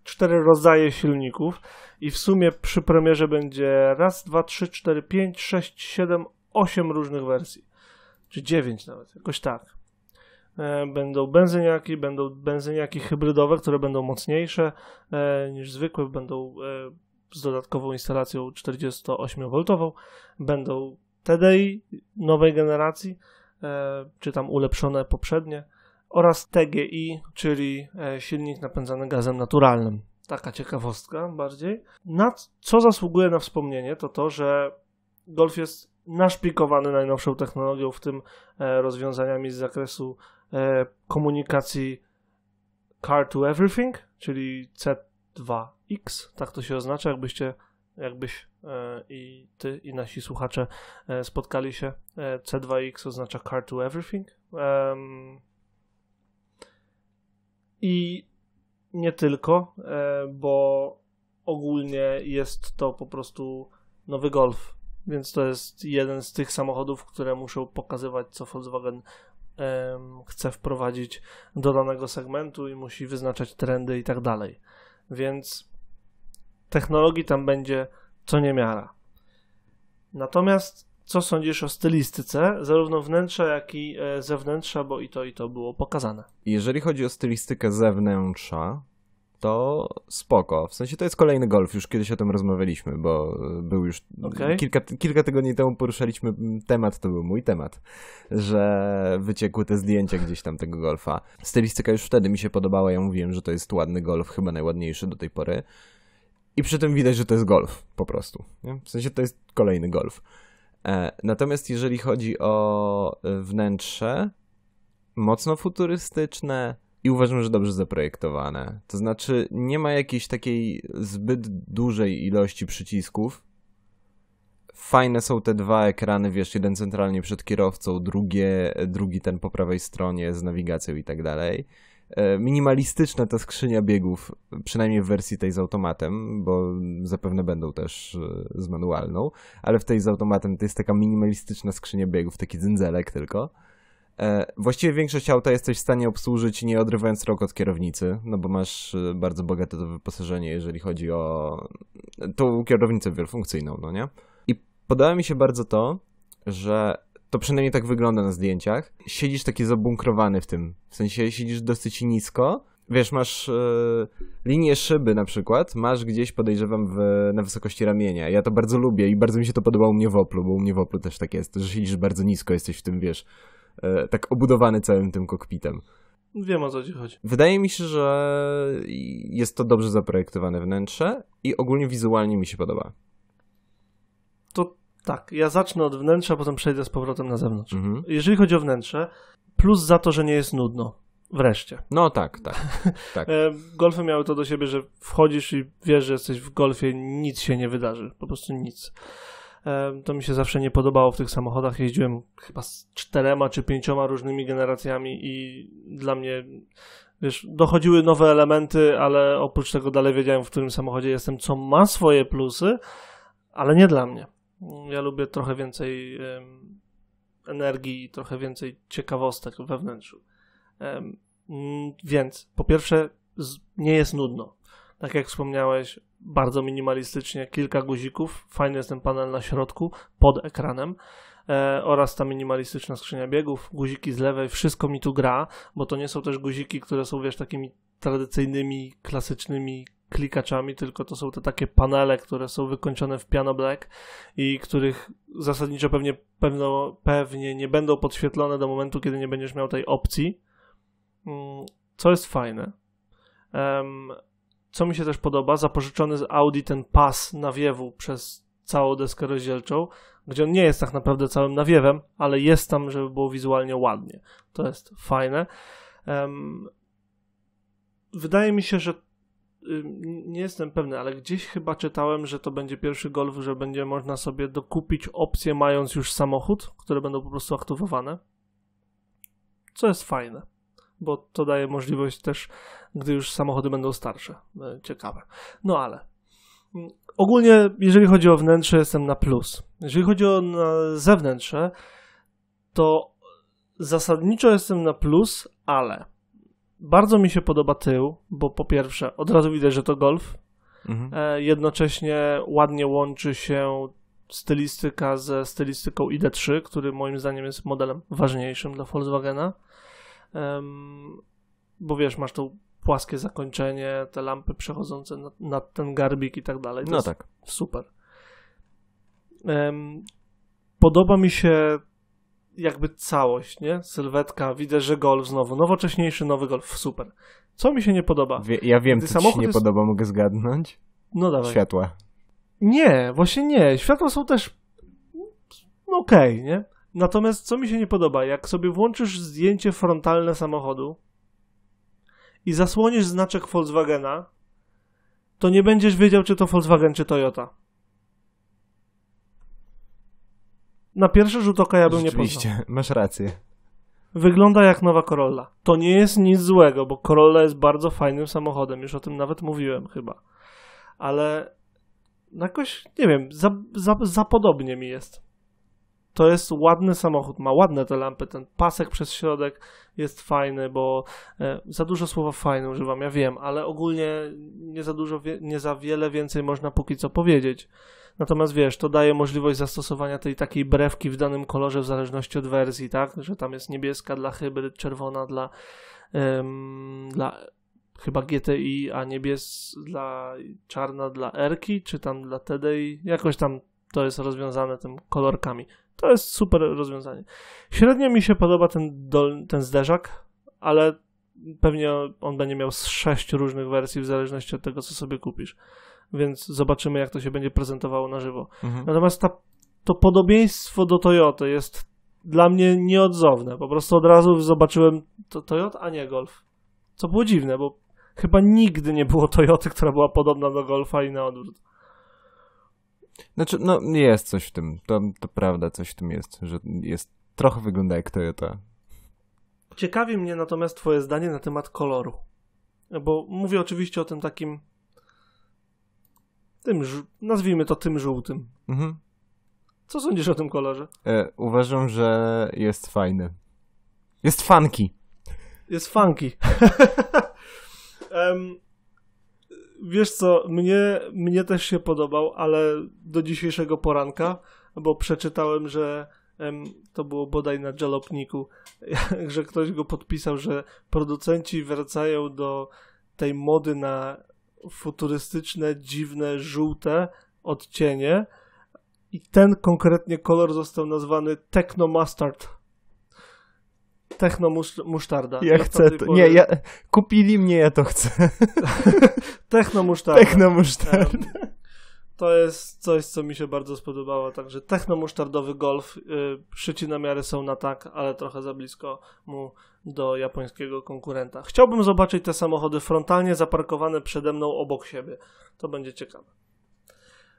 Cztery rodzaje silników i w sumie przy premierze będzie raz, dwa, trzy, cztery, pięć, sześć, siedem, osiem różnych wersji. Czy dziewięć nawet, jakoś tak. E, będą benzyniaki, będą benzyniaki hybrydowe, które będą mocniejsze niż zwykłe, będą z dodatkową instalacją 48V, będą TDI nowej generacji, e, czy tam ulepszone poprzednie, oraz TGI, czyli e, silnik napędzany gazem naturalnym. Taka ciekawostka bardziej. Na co zasługuje na wspomnienie, to to, że Golf jest naszpikowany najnowszą technologią, w tym e, rozwiązaniami z zakresu komunikacji Car to Everything, czyli CT 2x. Tak to się oznacza, jakbyście, jakbyś e, i ty i nasi słuchacze e, spotkali się. E, C2x oznacza car to everything. I nie tylko, bo ogólnie jest to po prostu nowy Golf. Więc to jest jeden z tych samochodów, które muszą pokazywać, co Volkswagen chce wprowadzić do danego segmentu i musi wyznaczać trendy i tak dalej więc technologii tam będzie co niemiara. Natomiast co sądzisz o stylistyce, zarówno wnętrza, jak i e, zewnętrza, bo i to, i to było pokazane. Jeżeli chodzi o stylistykę zewnętrza, to spoko. W sensie to jest kolejny golf, już kiedyś o tym rozmawialiśmy, bo był już okay. kilka, kilka tygodni temu poruszaliśmy temat, to był mój temat, że wyciekły te zdjęcia gdzieś tam tego golfa. Stylistyka już wtedy mi się podobała, ja mówiłem, że to jest ładny golf, chyba najładniejszy do tej pory. I przy tym widać, że to jest golf, po prostu. Nie? W sensie to jest kolejny golf. E, natomiast jeżeli chodzi o e, wnętrze, mocno futurystyczne, i uważam, że dobrze zaprojektowane. To znaczy, nie ma jakiejś takiej zbyt dużej ilości przycisków. Fajne są te dwa ekrany, wiesz, jeden centralnie przed kierowcą, drugie, drugi ten po prawej stronie z nawigacją i tak dalej. E, minimalistyczna ta skrzynia biegów, przynajmniej w wersji tej z automatem, bo zapewne będą też e, z manualną, ale w tej z automatem to jest taka minimalistyczna skrzynia biegów, taki dzędzelek tylko. E, właściwie większość auta jesteś w stanie obsłużyć nie odrywając rok od kierownicy, no bo masz e, bardzo bogate to wyposażenie, jeżeli chodzi o tą kierownicę wielofunkcyjną, no nie? I podoba mi się bardzo to, że to przynajmniej tak wygląda na zdjęciach. Siedzisz taki zabunkrowany w tym, w sensie siedzisz dosyć nisko, wiesz, masz yy, linię szyby na przykład, masz gdzieś, podejrzewam, w, na wysokości ramienia. Ja to bardzo lubię i bardzo mi się to podobało u mnie w Oplu, bo u mnie w Oplu też tak jest, że siedzisz bardzo nisko, jesteś w tym, wiesz, E, tak obudowany całym tym kokpitem. Wiem o co ci chodzi. Wydaje mi się, że jest to dobrze zaprojektowane wnętrze i ogólnie wizualnie mi się podoba. To tak, ja zacznę od wnętrza, potem przejdę z powrotem na zewnątrz. Mhm. Jeżeli chodzi o wnętrze, plus za to, że nie jest nudno. Wreszcie. No tak, tak. tak. E, golfy miały to do siebie, że wchodzisz i wiesz, że jesteś w golfie, nic się nie wydarzy. Po prostu nic. To mi się zawsze nie podobało w tych samochodach. Jeździłem chyba z czterema czy pięcioma różnymi generacjami i dla mnie wiesz, dochodziły nowe elementy, ale oprócz tego dalej wiedziałem, w którym samochodzie jestem, co ma swoje plusy, ale nie dla mnie. Ja lubię trochę więcej energii i trochę więcej ciekawostek we wnętrzu. więc po pierwsze, nie jest nudno tak jak wspomniałeś, bardzo minimalistycznie, kilka guzików, fajny jest ten panel na środku, pod ekranem e, oraz ta minimalistyczna skrzynia biegów, guziki z lewej, wszystko mi tu gra, bo to nie są też guziki, które są wiesz takimi tradycyjnymi, klasycznymi klikaczami, tylko to są te takie panele, które są wykończone w piano black i których zasadniczo pewnie, pewno, pewnie nie będą podświetlone do momentu, kiedy nie będziesz miał tej opcji, mm, co jest fajne co mi się też podoba, zapożyczony z Audi ten pas nawiewu przez całą deskę rozdzielczą, gdzie on nie jest tak naprawdę całym nawiewem, ale jest tam, żeby było wizualnie ładnie. To jest fajne. Um, wydaje mi się, że nie jestem pewny, ale gdzieś chyba czytałem, że to będzie pierwszy golf, że będzie można sobie dokupić opcje, mając już samochód, które będą po prostu aktywowane. Co jest fajne bo to daje możliwość też, gdy już samochody będą starsze. E, ciekawe. No ale mm, ogólnie, jeżeli chodzi o wnętrze, jestem na plus. Jeżeli chodzi o zewnętrze, to zasadniczo jestem na plus, ale bardzo mi się podoba tył, bo po pierwsze, od razu widać, że to golf. Mhm. E, jednocześnie ładnie łączy się stylistyka ze stylistyką ID3, który moim zdaniem jest modelem ważniejszym dla Volkswagena. Um, bo wiesz, masz tą płaskie zakończenie, te lampy przechodzące nad, nad ten garbik i tak dalej. To no tak. Super. Um, podoba mi się jakby całość, nie? Sylwetka, widzę, że golf znowu, nowocześniejszy, nowy golf, super. Co mi się nie podoba? Wie, ja wiem, Gdy co ci się nie jest... podoba, mogę zgadnąć? No dawaj. Światła. Nie, właśnie nie. Światła są też no okej, okay, nie? Natomiast co mi się nie podoba, jak sobie włączysz zdjęcie frontalne samochodu i zasłonisz znaczek Volkswagena, to nie będziesz wiedział, czy to Volkswagen, czy Toyota. Na pierwszy rzut oka ja bym nie poznał. Oczywiście, masz rację. Wygląda jak nowa Corolla. To nie jest nic złego, bo Corolla jest bardzo fajnym samochodem, już o tym nawet mówiłem chyba. Ale jakoś, nie wiem, za, za, za podobnie mi jest to jest ładny samochód, ma ładne te lampy, ten pasek przez środek jest fajny, bo e, za dużo słowa fajny używam, ja wiem, ale ogólnie nie za dużo, nie za wiele więcej można póki co powiedzieć. Natomiast wiesz, to daje możliwość zastosowania tej takiej brewki w danym kolorze w zależności od wersji, tak? Że tam jest niebieska dla hybryd, czerwona dla, ym, dla chyba GTI, a niebies dla czarna dla Erki, czy tam dla TDI, jakoś tam to jest rozwiązane tym kolorkami. To jest super rozwiązanie. Średnio mi się podoba ten, dol, ten zderzak, ale pewnie on będzie miał sześć różnych wersji w zależności od tego, co sobie kupisz. Więc zobaczymy, jak to się będzie prezentowało na żywo. Mhm. Natomiast ta, to podobieństwo do Toyoty jest dla mnie nieodzowne. Po prostu od razu zobaczyłem to Toyota, a nie Golf. Co było dziwne, bo chyba nigdy nie było Toyoty, która była podobna do Golfa i na odwrót. Znaczy, no jest coś w tym. To, to prawda, coś w tym jest, że jest trochę wygląda jak Toyota. Ciekawi mnie natomiast twoje zdanie na temat koloru. Bo mówię oczywiście o tym takim tym, nazwijmy to tym żółtym. Mhm. Co sądzisz o tym kolorze? E, uważam, że jest fajny. Jest funky. Jest funky. um, wiesz co, mnie, mnie też się podobał, ale do dzisiejszego poranka, bo przeczytałem, że to było bodaj na Jalopniku, że ktoś go podpisał, że producenci wracają do tej mody na futurystyczne, dziwne, żółte odcienie i ten konkretnie kolor został nazwany Techno Mustard. Techno musztarda. Ja, chcę. To, nie, ja, kupili mnie, ja to chcę. techno musztarda. Techno musztarda. to jest coś, co mi się bardzo spodobało. Także techno musztardowy golf. Yy, szyci namiary są na tak, ale trochę za blisko mu do japońskiego konkurenta. Chciałbym zobaczyć te samochody frontalnie zaparkowane przede mną obok siebie. To będzie ciekawe.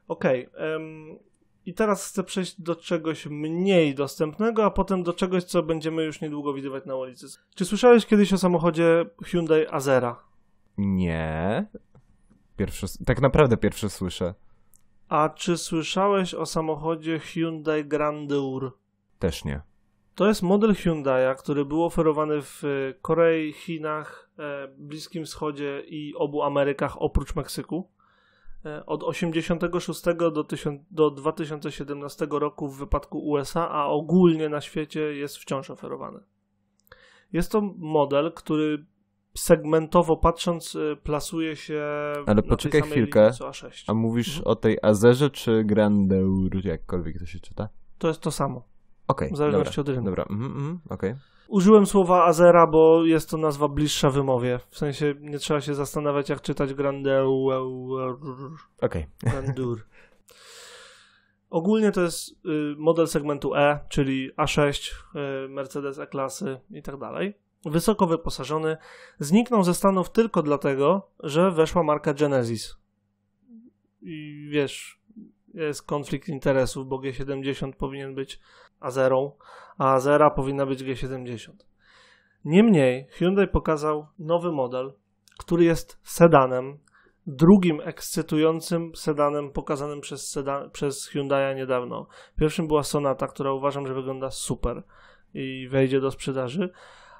Okej. Okay, um, i teraz chcę przejść do czegoś mniej dostępnego, a potem do czegoś, co będziemy już niedługo widywać na ulicy. Czy słyszałeś kiedyś o samochodzie Hyundai Azera? Nie. Pierwsze, tak naprawdę pierwsze słyszę. A czy słyszałeś o samochodzie Hyundai Grandeur? Też nie. To jest model Hyundai'a, który był oferowany w Korei, Chinach, e, Bliskim Wschodzie i obu Amerykach oprócz Meksyku. E, od 86 do, do 2017 roku w wypadku USA, a ogólnie na świecie jest wciąż oferowany. Jest to model, który segmentowo patrząc e, plasuje się Ale poczekaj chwilkę. A mówisz mhm. o tej Azerze czy Grandeur, jakkolwiek to się czyta? To jest to samo. Okej. Okay, w zależności dobra, od rynku. Dobra, mm, mm, okej. Okay. Użyłem słowa Azera, bo jest to nazwa bliższa wymowie. W sensie nie trzeba się zastanawiać, jak czytać Grandeur. Okej. Okay. Grandeur. Ogólnie to jest y, model segmentu E, czyli A6, y, Mercedes E-klasy i tak dalej. Wysoko wyposażony. Zniknął ze Stanów tylko dlatego, że weszła marka Genesis. I wiesz, jest konflikt interesów, bo G70 powinien być Azerą a Zera powinna być G70. Niemniej Hyundai pokazał nowy model, który jest sedanem, drugim ekscytującym sedanem pokazanym przez, sedan, przez Hyundai'a niedawno. Pierwszym była Sonata, która uważam, że wygląda super i wejdzie do sprzedaży,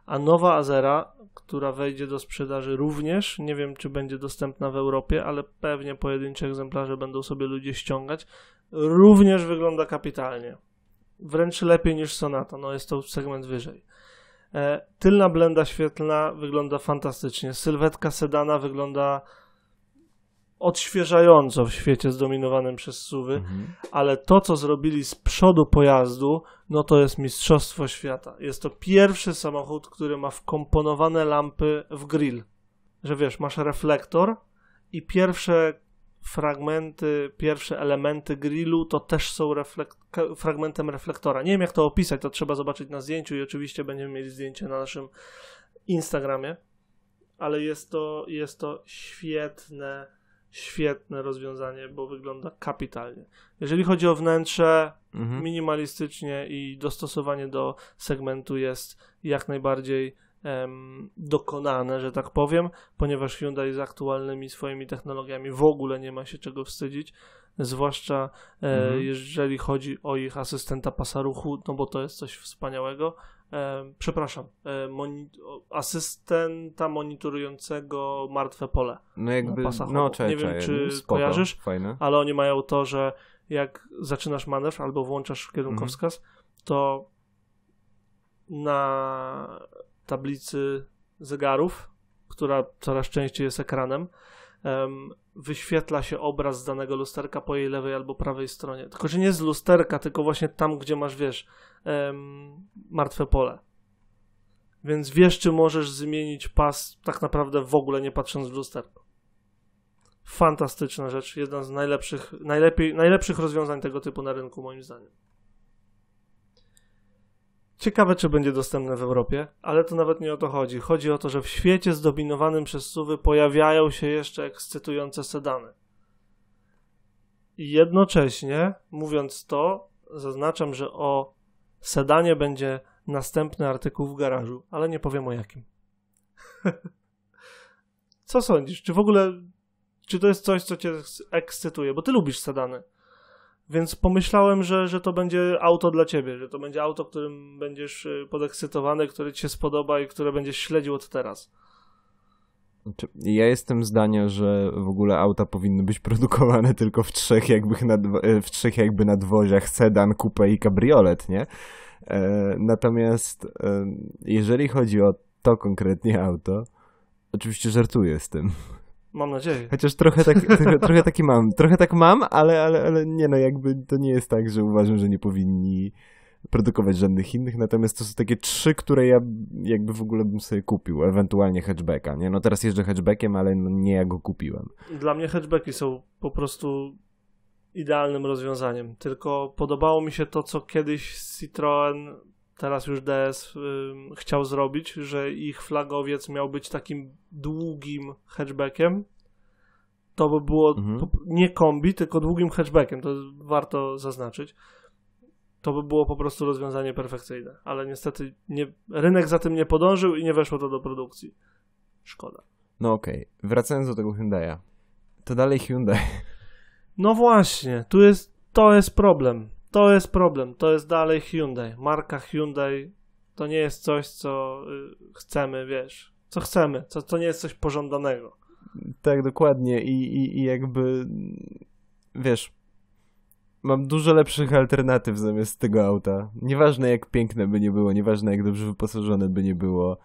a nowa Azera, która wejdzie do sprzedaży również, nie wiem czy będzie dostępna w Europie, ale pewnie pojedyncze egzemplarze będą sobie ludzie ściągać, również wygląda kapitalnie wręcz lepiej niż Sonata, no jest to segment wyżej. E, tylna blenda świetlna wygląda fantastycznie. Sylwetka sedana wygląda odświeżająco w świecie zdominowanym przez suwy, mhm. ale to, co zrobili z przodu pojazdu, no to jest mistrzostwo świata. Jest to pierwszy samochód, który ma wkomponowane lampy w grill. Że wiesz, masz reflektor i pierwsze fragmenty, pierwsze elementy grillu to też są reflekt fragmentem reflektora. Nie wiem jak to opisać, to trzeba zobaczyć na zdjęciu i oczywiście będziemy mieli zdjęcie na naszym Instagramie, ale jest to, jest to świetne, świetne rozwiązanie, bo wygląda kapitalnie. Jeżeli chodzi o wnętrze, mhm. minimalistycznie i dostosowanie do segmentu jest jak najbardziej em, dokonane, że tak powiem, ponieważ Hyundai z aktualnymi swoimi technologiami w ogóle nie ma się czego wstydzić, zwłaszcza e, mhm. jeżeli chodzi o ich asystenta pasa ruchu, no bo to jest coś wspaniałego. E, przepraszam, e, moni asystenta monitorującego martwe pole. No jakby, no cze, Nie cze, wiem, czy no, spoko, kojarzysz, fajne. ale oni mają to, że jak zaczynasz manewr albo włączasz kierunkowskaz, mhm. to na tablicy zegarów, która coraz częściej jest ekranem, wyświetla się obraz z danego lusterka po jej lewej albo prawej stronie. Tylko, że nie z lusterka, tylko właśnie tam, gdzie masz, wiesz, martwe pole. Więc wiesz, czy możesz zmienić pas tak naprawdę w ogóle nie patrząc w lusterko. Fantastyczna rzecz, jedna z najlepszych, najlepiej, najlepszych rozwiązań tego typu na rynku, moim zdaniem. Ciekawe, czy będzie dostępne w Europie, ale to nawet nie o to chodzi. Chodzi o to, że w świecie zdominowanym przez suwy pojawiają się jeszcze ekscytujące sedany. I jednocześnie, mówiąc to, zaznaczam, że o sedanie będzie następny artykuł w garażu, ale nie powiem o jakim. Co sądzisz? Czy w ogóle, czy to jest coś, co cię ekscytuje? Bo ty lubisz sedany. Więc pomyślałem, że, że to będzie auto dla ciebie, że to będzie auto, którym będziesz y, podekscytowany, które ci się spodoba i które będziesz śledził od teraz. Ja jestem zdania, że w ogóle auta powinny być produkowane tylko w trzech, jakby, na y, w trzech jakby nadwoziach, sedan, coupe i kabriolet, nie? E, natomiast e, jeżeli chodzi o to konkretnie auto, oczywiście żartuję z tym. Mam nadzieję. Chociaż trochę, tak, trochę, trochę taki mam. Trochę tak mam, ale, ale, ale nie no, jakby to nie jest tak, że uważam, że nie powinni produkować żadnych innych, natomiast to są takie trzy, które ja jakby w ogóle bym sobie kupił, ewentualnie hatchbacka, nie? No teraz jeżdżę hatchbackiem, ale no nie ja go kupiłem. Dla mnie hatchbacki są po prostu idealnym rozwiązaniem, tylko podobało mi się to, co kiedyś Citroën teraz już DS y, chciał zrobić, że ich flagowiec miał być takim długim hatchbackiem, to by było mhm. nie kombi, tylko długim hatchbackiem, to warto zaznaczyć. To by było po prostu rozwiązanie perfekcyjne, ale niestety nie, rynek za tym nie podążył i nie weszło to do produkcji. Szkoda. No okej, okay. wracając do tego Hyundai'a, to dalej Hyundai. No właśnie, tu jest, to jest problem. To jest problem, to jest dalej Hyundai. Marka Hyundai to nie jest coś, co y, chcemy, wiesz, co chcemy, co, to nie jest coś pożądanego. Tak, dokładnie i, i, i jakby, wiesz, mam dużo lepszych alternatyw zamiast tego auta. Nieważne jak piękne by nie było, nieważne jak dobrze wyposażone by nie było,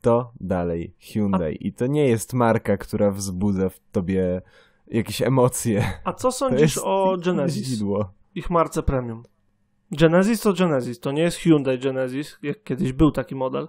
to dalej Hyundai. A... I to nie jest marka, która wzbudza w tobie jakieś emocje. A co sądzisz o Genesis? Zidło ich marce premium. Genesis to Genesis, to nie jest Hyundai Genesis, jak kiedyś był taki model,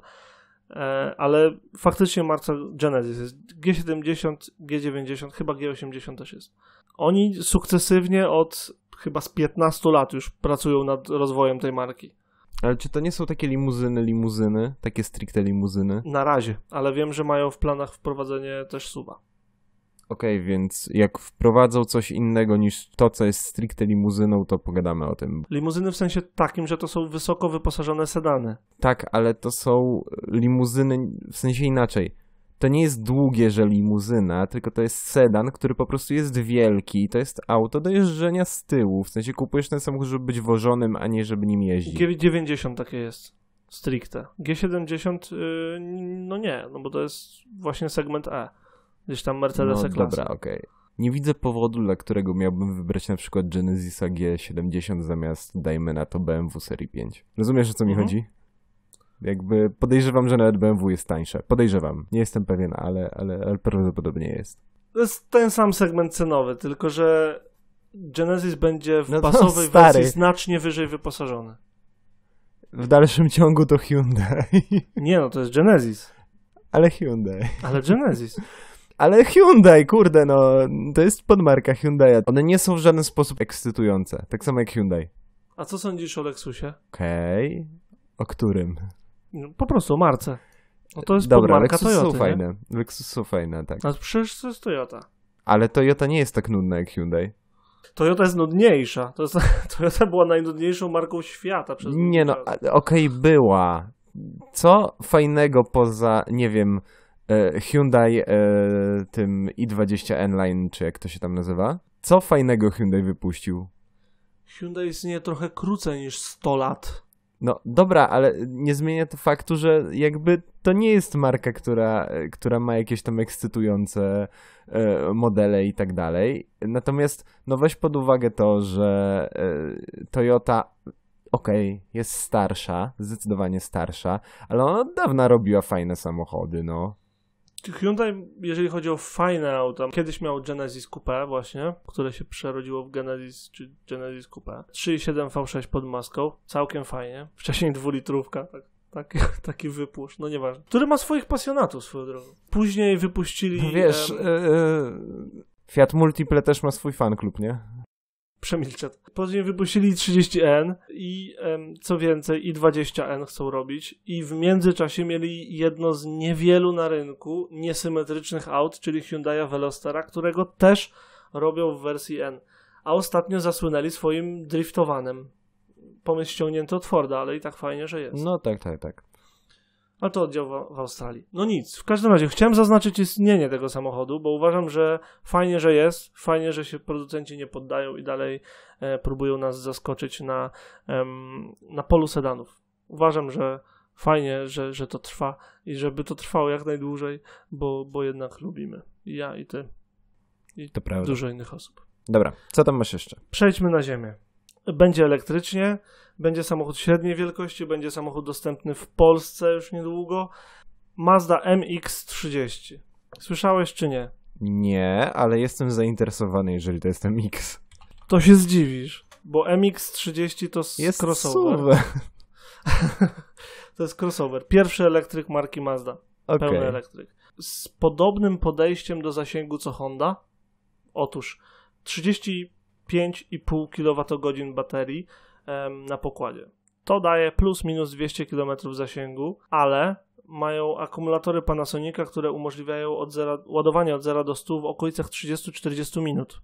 e, ale faktycznie marca Genesis jest G70, G90, chyba G80 też jest. Oni sukcesywnie od chyba z 15 lat już pracują nad rozwojem tej marki. Ale czy to nie są takie limuzyny, limuzyny? Takie stricte limuzyny? Na razie, ale wiem, że mają w planach wprowadzenie też suwa. Okej, okay, więc jak wprowadzą coś innego niż to, co jest stricte limuzyną, to pogadamy o tym. Limuzyny w sensie takim, że to są wysoko wyposażone sedany. Tak, ale to są limuzyny w sensie inaczej. To nie jest długie, że limuzyna, tylko to jest sedan, który po prostu jest wielki. To jest auto do jeżdżenia z tyłu. W sensie kupujesz ten samochód, żeby być wożonym, a nie żeby nim jeździć. G90 takie jest stricte. G70, yy, no nie, no bo to jest właśnie segment E. Gdzieś tam Mercedesa no, klasy. Dobra, okej. Okay. Nie widzę powodu, dla którego miałbym wybrać na przykład Genesis G70 zamiast, dajmy na to, BMW Serii 5. Rozumiesz, o co mi mhm. chodzi? Jakby podejrzewam, że nawet BMW jest tańsze. Podejrzewam. Nie jestem pewien, ale, ale, ale prawdopodobnie jest. To jest ten sam segment cenowy, tylko że Genesis będzie w no basowej wersji znacznie wyżej wyposażony. W dalszym ciągu to Hyundai. Nie no, to jest Genesis. Ale Hyundai. Ale Genesis. Ale Hyundai, kurde, no, to jest podmarka Hyundai. One nie są w żaden sposób ekscytujące. Tak samo jak Hyundai. A co sądzisz o Lexusie? Okej. Okay. O którym? No, po prostu o marce. No to jest Dobra, podmarka Lexus Toyota, są fajne. Nie? Lexus są fajne, tak. A no, przecież to jest Toyota. Ale Toyota nie jest tak nudna jak Hyundai. Toyota jest nudniejsza. To jest, Toyota była najnudniejszą marką świata przez Nie no, okej, okay, była. Co fajnego poza, nie wiem, E, Hyundai e, tym i20 N-Line, czy jak to się tam nazywa. Co fajnego Hyundai wypuścił? Hyundai istnieje trochę krócej niż 100 lat. No dobra, ale nie zmienia to faktu, że jakby to nie jest marka, która, e, która ma jakieś tam ekscytujące e, modele i tak dalej. Natomiast no weź pod uwagę to, że e, Toyota okej, okay, jest starsza, zdecydowanie starsza, ale ona od dawna robiła fajne samochody, no. Hyundai, jeżeli chodzi o fajne auta, kiedyś miał Genesis Coupe właśnie, które się przerodziło w Genesis czy Genesis Coupe. 3.7 V6 pod maską, całkiem fajnie. Wcześniej dwulitrówka, tak, Taki, taki wypuszcz, no nieważne. Który ma swoich pasjonatów swoją drogą. Później wypuścili... Wiesz, em... yy, Fiat Multiple też ma swój fan klub, nie? przemilczeć. Później wypuścili 30N i co więcej i 20N chcą robić i w międzyczasie mieli jedno z niewielu na rynku niesymetrycznych aut, czyli Hyundai Velostera, którego też robią w wersji N. A ostatnio zasłynęli swoim driftowanym pomysł ściągnięty od Forda, ale i tak fajnie, że jest. No tak, tak, tak ale to oddział w, w, Australii. No nic, w każdym razie chciałem zaznaczyć istnienie tego samochodu, bo uważam, że fajnie, że jest, fajnie, że się producenci nie poddają i dalej e, próbują nas zaskoczyć na, em, na polu sedanów. Uważam, że fajnie, że, że to trwa i żeby to trwało jak najdłużej, bo, bo jednak lubimy. I ja, i ty, i to dużo innych osób. Dobra, co tam masz jeszcze? Przejdźmy na ziemię będzie elektrycznie, będzie samochód średniej wielkości, będzie samochód dostępny w Polsce już niedługo. Mazda MX-30. Słyszałeś czy nie? Nie, ale jestem zainteresowany, jeżeli to jest MX. To się zdziwisz, bo MX-30 to jest crossover. to jest crossover. Pierwszy elektryk marki Mazda. Okay. Pełny elektryk. Z podobnym podejściem do zasięgu co Honda. Otóż 30 5,5 kWh baterii na pokładzie. To daje plus minus 200 km zasięgu, ale mają akumulatory Panasonica, które umożliwiają od zera, ładowanie od 0 do 100 w okolicach 30-40 minut.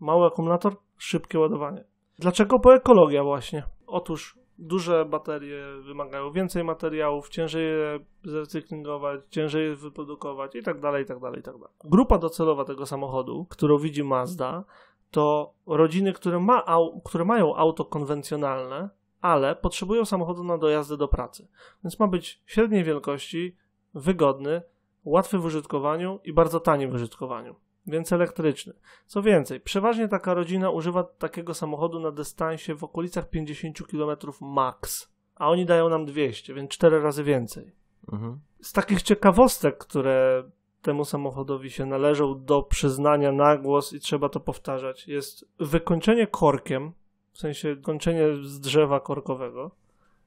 Mały akumulator, szybkie ładowanie. Dlaczego po ekologia właśnie? Otóż duże baterie wymagają więcej materiałów, ciężej je zrecyklingować, ciężej je wyprodukować i tak dalej, i tak dalej, i tak dalej. Grupa docelowa tego samochodu, którą widzi Mazda, to rodziny, które, ma, które mają auto konwencjonalne, ale potrzebują samochodu na dojazdy do pracy. Więc ma być średniej wielkości, wygodny, łatwy w użytkowaniu i bardzo tani w użytkowaniu. Więc elektryczny. Co więcej, przeważnie taka rodzina używa takiego samochodu na dystansie w okolicach 50 km max, a oni dają nam 200, więc 4 razy więcej. Mhm. Z takich ciekawostek, które temu samochodowi się należą do przyznania na głos i trzeba to powtarzać, jest wykończenie korkiem, w sensie kończenie z drzewa korkowego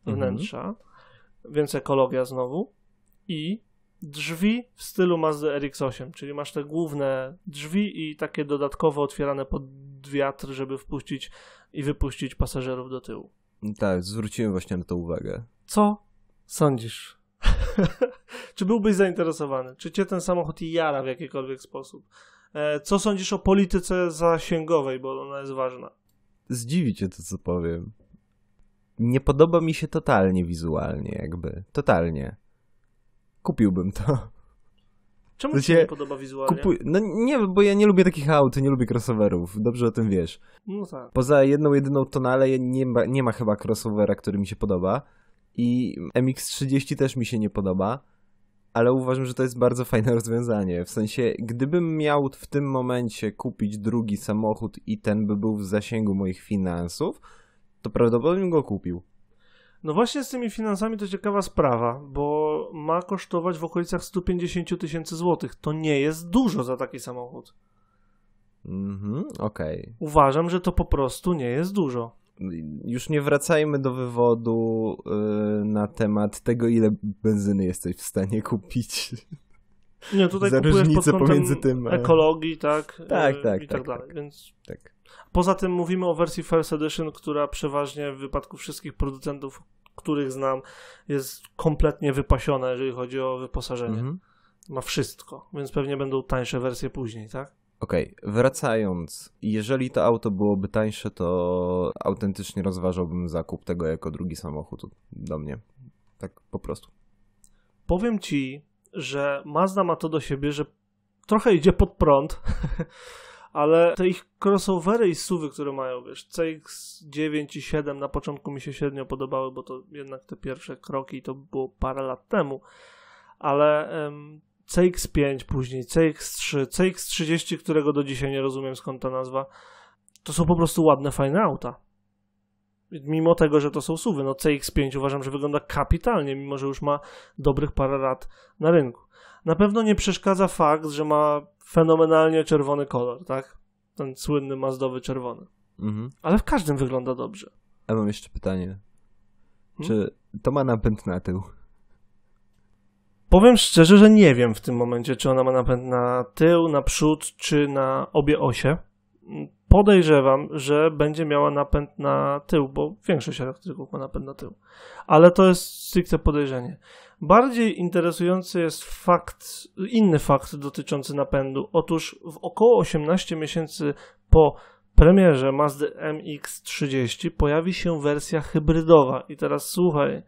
mhm. wnętrza, więc ekologia znowu, i drzwi w stylu Mazda RX-8, czyli masz te główne drzwi i takie dodatkowo otwierane pod wiatr, żeby wpuścić i wypuścić pasażerów do tyłu. Tak, zwróciłem właśnie na to uwagę. Co sądzisz? Czy byłbyś zainteresowany? Czy cię ten samochód jara w jakikolwiek sposób? E, co sądzisz o polityce zasięgowej, bo ona jest ważna? Zdziwi cię to, co powiem. Nie podoba mi się totalnie wizualnie, jakby. Totalnie. Kupiłbym to. Czemu ci się nie podoba wizualnie? No nie, bo ja nie lubię takich aut, nie lubię crossoverów. Dobrze o tym wiesz. No tak. Poza jedną, jedyną tonalę nie ma, nie ma chyba crossovera, który mi się podoba. I MX-30 też mi się nie podoba ale uważam, że to jest bardzo fajne rozwiązanie. W sensie, gdybym miał w tym momencie kupić drugi samochód i ten by był w zasięgu moich finansów, to prawdopodobnie go kupił. No właśnie z tymi finansami to ciekawa sprawa, bo ma kosztować w okolicach 150 tysięcy złotych. To nie jest dużo za taki samochód. Mhm, okej. Okay. Uważam, że to po prostu nie jest dużo już nie wracajmy do wywodu yy, na temat tego, ile benzyny jesteś w stanie kupić. Nie, tutaj Za różnicę pomiędzy tym e, ekologii, tak? E, tak, tak. I tak, tak dalej. Tak, więc... tak. Poza tym mówimy o wersji First Edition, która przeważnie w wypadku wszystkich producentów, których znam, jest kompletnie wypasiona, jeżeli chodzi o wyposażenie. Mm -hmm. Ma wszystko, więc pewnie będą tańsze wersje później, tak? Okej, okay, wracając, jeżeli to auto byłoby tańsze, to autentycznie rozważałbym zakup tego jako drugi samochód do mnie. Tak po prostu. Powiem ci, że Mazda ma to do siebie, że trochę idzie pod prąd, ale te ich crossovery i suwy, które mają, wiesz, CX9 i 7 na początku mi się średnio podobały, bo to jednak te pierwsze kroki to było parę lat temu, ale. Ym, CX5, później CX3, CX30, którego do dzisiaj nie rozumiem skąd ta nazwa. To są po prostu ładne, fajne auta. Mimo tego, że to są suwy. No CX5 uważam, że wygląda kapitalnie, mimo że już ma dobrych parę lat na rynku. Na pewno nie przeszkadza fakt, że ma fenomenalnie czerwony kolor, tak? Ten słynny mazdowy czerwony. Mhm. Ale w każdym wygląda dobrze. A mam jeszcze pytanie. Hmm? Czy to ma napęd na tył? Powiem szczerze, że nie wiem w tym momencie, czy ona ma napęd na tył, na przód, czy na obie osie. Podejrzewam, że będzie miała napęd na tył, bo większość elektryków ma napęd na tył. Ale to jest stricte podejrzenie. Bardziej interesujący jest fakt, inny fakt dotyczący napędu. Otóż w około 18 miesięcy po premierze Mazdy MX-30 pojawi się wersja hybrydowa. I teraz słuchaj,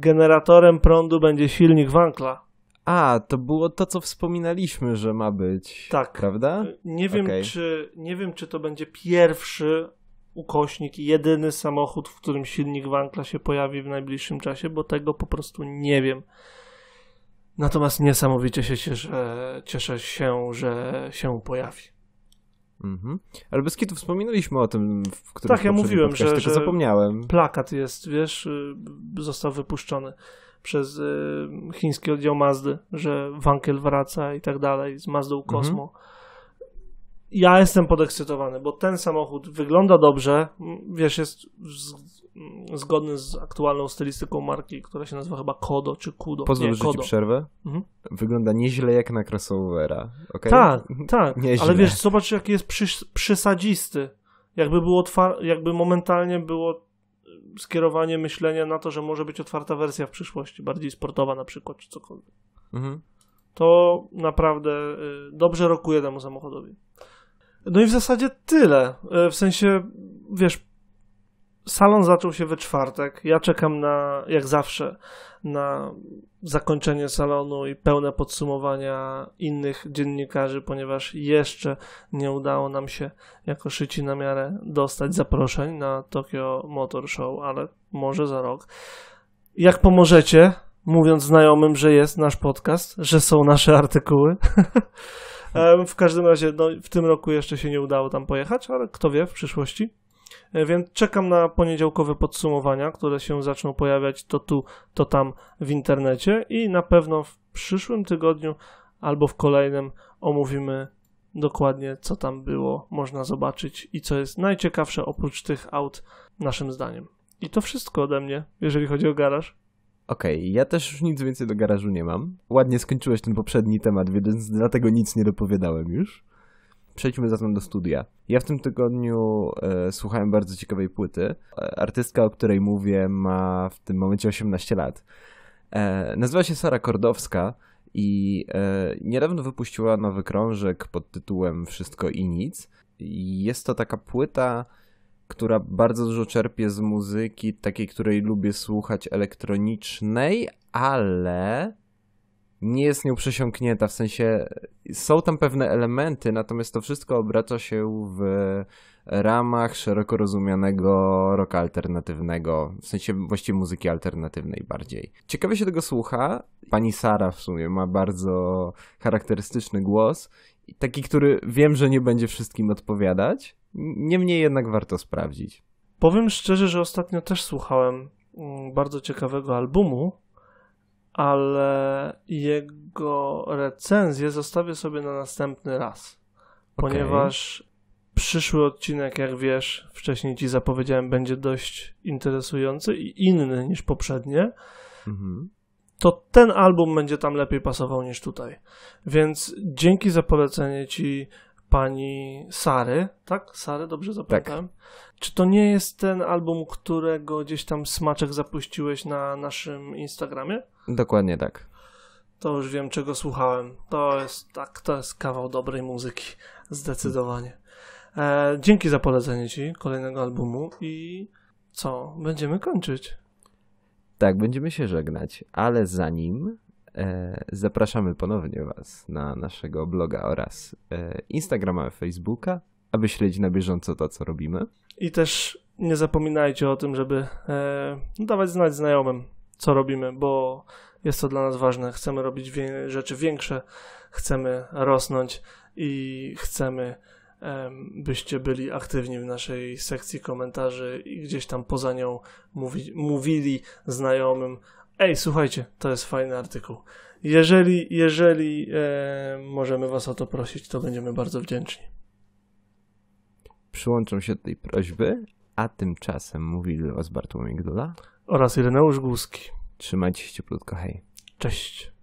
Generatorem prądu będzie silnik Wankla. A, to było to, co wspominaliśmy, że ma być. Tak. Prawda? Nie wiem, okay. czy, nie wiem czy to będzie pierwszy ukośnik, jedyny samochód, w którym silnik Wankla się pojawi w najbliższym czasie, bo tego po prostu nie wiem. Natomiast niesamowicie się cieszę, cieszę się, że się pojawi. Mhm. Ale bez wspominaliśmy o tym, w którym Tak, ja mówiłem, że, że zapomniałem. plakat jest, wiesz, y, został wypuszczony przez y, chiński oddział Mazdy, że Wankel wraca i tak dalej z Mazdą mhm. Kosmo. Mhm. Ja jestem podekscytowany, bo ten samochód wygląda dobrze, wiesz, jest Mm, zgodny z aktualną stylistyką marki, która się nazywa chyba Kodo czy Kudo. Pozwól, że ci przerwę. Mhm. Wygląda nieźle jak na crossovera. Okay? Tak, tak. Nieźle. Ale wiesz, zobacz jaki jest przys przysadzisty. Jakby, było jakby momentalnie było y, skierowanie myślenia na to, że może być otwarta wersja w przyszłości, bardziej sportowa na przykład, czy cokolwiek. Mhm. To naprawdę y, dobrze rokuje temu samochodowi. No i w zasadzie tyle. Y, w sensie, wiesz, salon zaczął się we czwartek. Ja czekam na, jak zawsze, na zakończenie salonu i pełne podsumowania innych dziennikarzy, ponieważ jeszcze nie udało nam się jako szyci na miarę dostać zaproszeń na Tokyo Motor Show, ale może za rok. Jak pomożecie, mówiąc znajomym, że jest nasz podcast, że są nasze artykuły. w każdym razie, no, w tym roku jeszcze się nie udało tam pojechać, ale kto wie w przyszłości. E, więc czekam na poniedziałkowe podsumowania, które się zaczną pojawiać to tu, to tam w internecie i na pewno w przyszłym tygodniu albo w kolejnym omówimy dokładnie, co tam było, można zobaczyć i co jest najciekawsze oprócz tych aut, naszym zdaniem. I to wszystko ode mnie, jeżeli chodzi o garaż. Okej, okay, ja też już nic więcej do garażu nie mam. Ładnie skończyłeś ten poprzedni temat, więc dlatego nic nie dopowiadałem już przejdźmy zatem do studia. Ja w tym tygodniu e, słuchałem bardzo ciekawej płyty. E, artystka, o której mówię, ma w tym momencie 18 lat. E, nazywa się Sara Kordowska i e, niedawno wypuściła nowy krążek pod tytułem Wszystko i nic. jest to taka płyta, która bardzo dużo czerpie z muzyki, takiej, której lubię słuchać elektronicznej, ale nie jest nią przesiąknięta, w sensie są tam pewne elementy, natomiast to wszystko obraca się w ramach szeroko rozumianego rocka alternatywnego, w sensie właściwie muzyki alternatywnej bardziej. Ciekawie się tego słucha. Pani Sara w sumie ma bardzo charakterystyczny głos, taki, który wiem, że nie będzie wszystkim odpowiadać, niemniej jednak warto sprawdzić. Powiem szczerze, że ostatnio też słuchałem mm, bardzo ciekawego albumu ale jego recenzję zostawię sobie na następny raz, okay. ponieważ przyszły odcinek, jak wiesz, wcześniej ci zapowiedziałem, będzie dość interesujący i inny niż poprzednie. Mhm. To ten album będzie tam lepiej pasował niż tutaj. Więc dzięki za polecenie ci pani Sary, tak? Sary, dobrze zapamiętałem? Tak. Czy to nie jest ten album, którego gdzieś tam smaczek zapuściłeś na naszym Instagramie? Dokładnie tak. To już wiem, czego słuchałem. To jest, tak, to jest kawał dobrej muzyki. Zdecydowanie. E, dzięki za polecenie Ci kolejnego albumu i co? Będziemy kończyć. Tak, będziemy się żegnać, ale zanim E, zapraszamy ponownie Was na naszego bloga oraz e, Instagrama, i Facebooka, aby śledzić na bieżąco to, co robimy. I też nie zapominajcie o tym, żeby e, no, dawać znać znajomym, co robimy, bo jest to dla nas ważne. Chcemy robić wie rzeczy większe, chcemy rosnąć i chcemy, byście byli aktywni w naszej sekcji komentarzy i gdzieś tam poza nią mówi, mówili znajomym Ej, słuchajcie, to jest fajny artykuł. Jeżeli, jeżeli e, możemy Was o to prosić, to będziemy bardzo wdzięczni. Przyłączam się do tej prośby, a tymczasem mówili Was Bartłomiej Gdola oraz Ireneusz Głuski. Trzymajcie się cieplutko, hej. Cześć.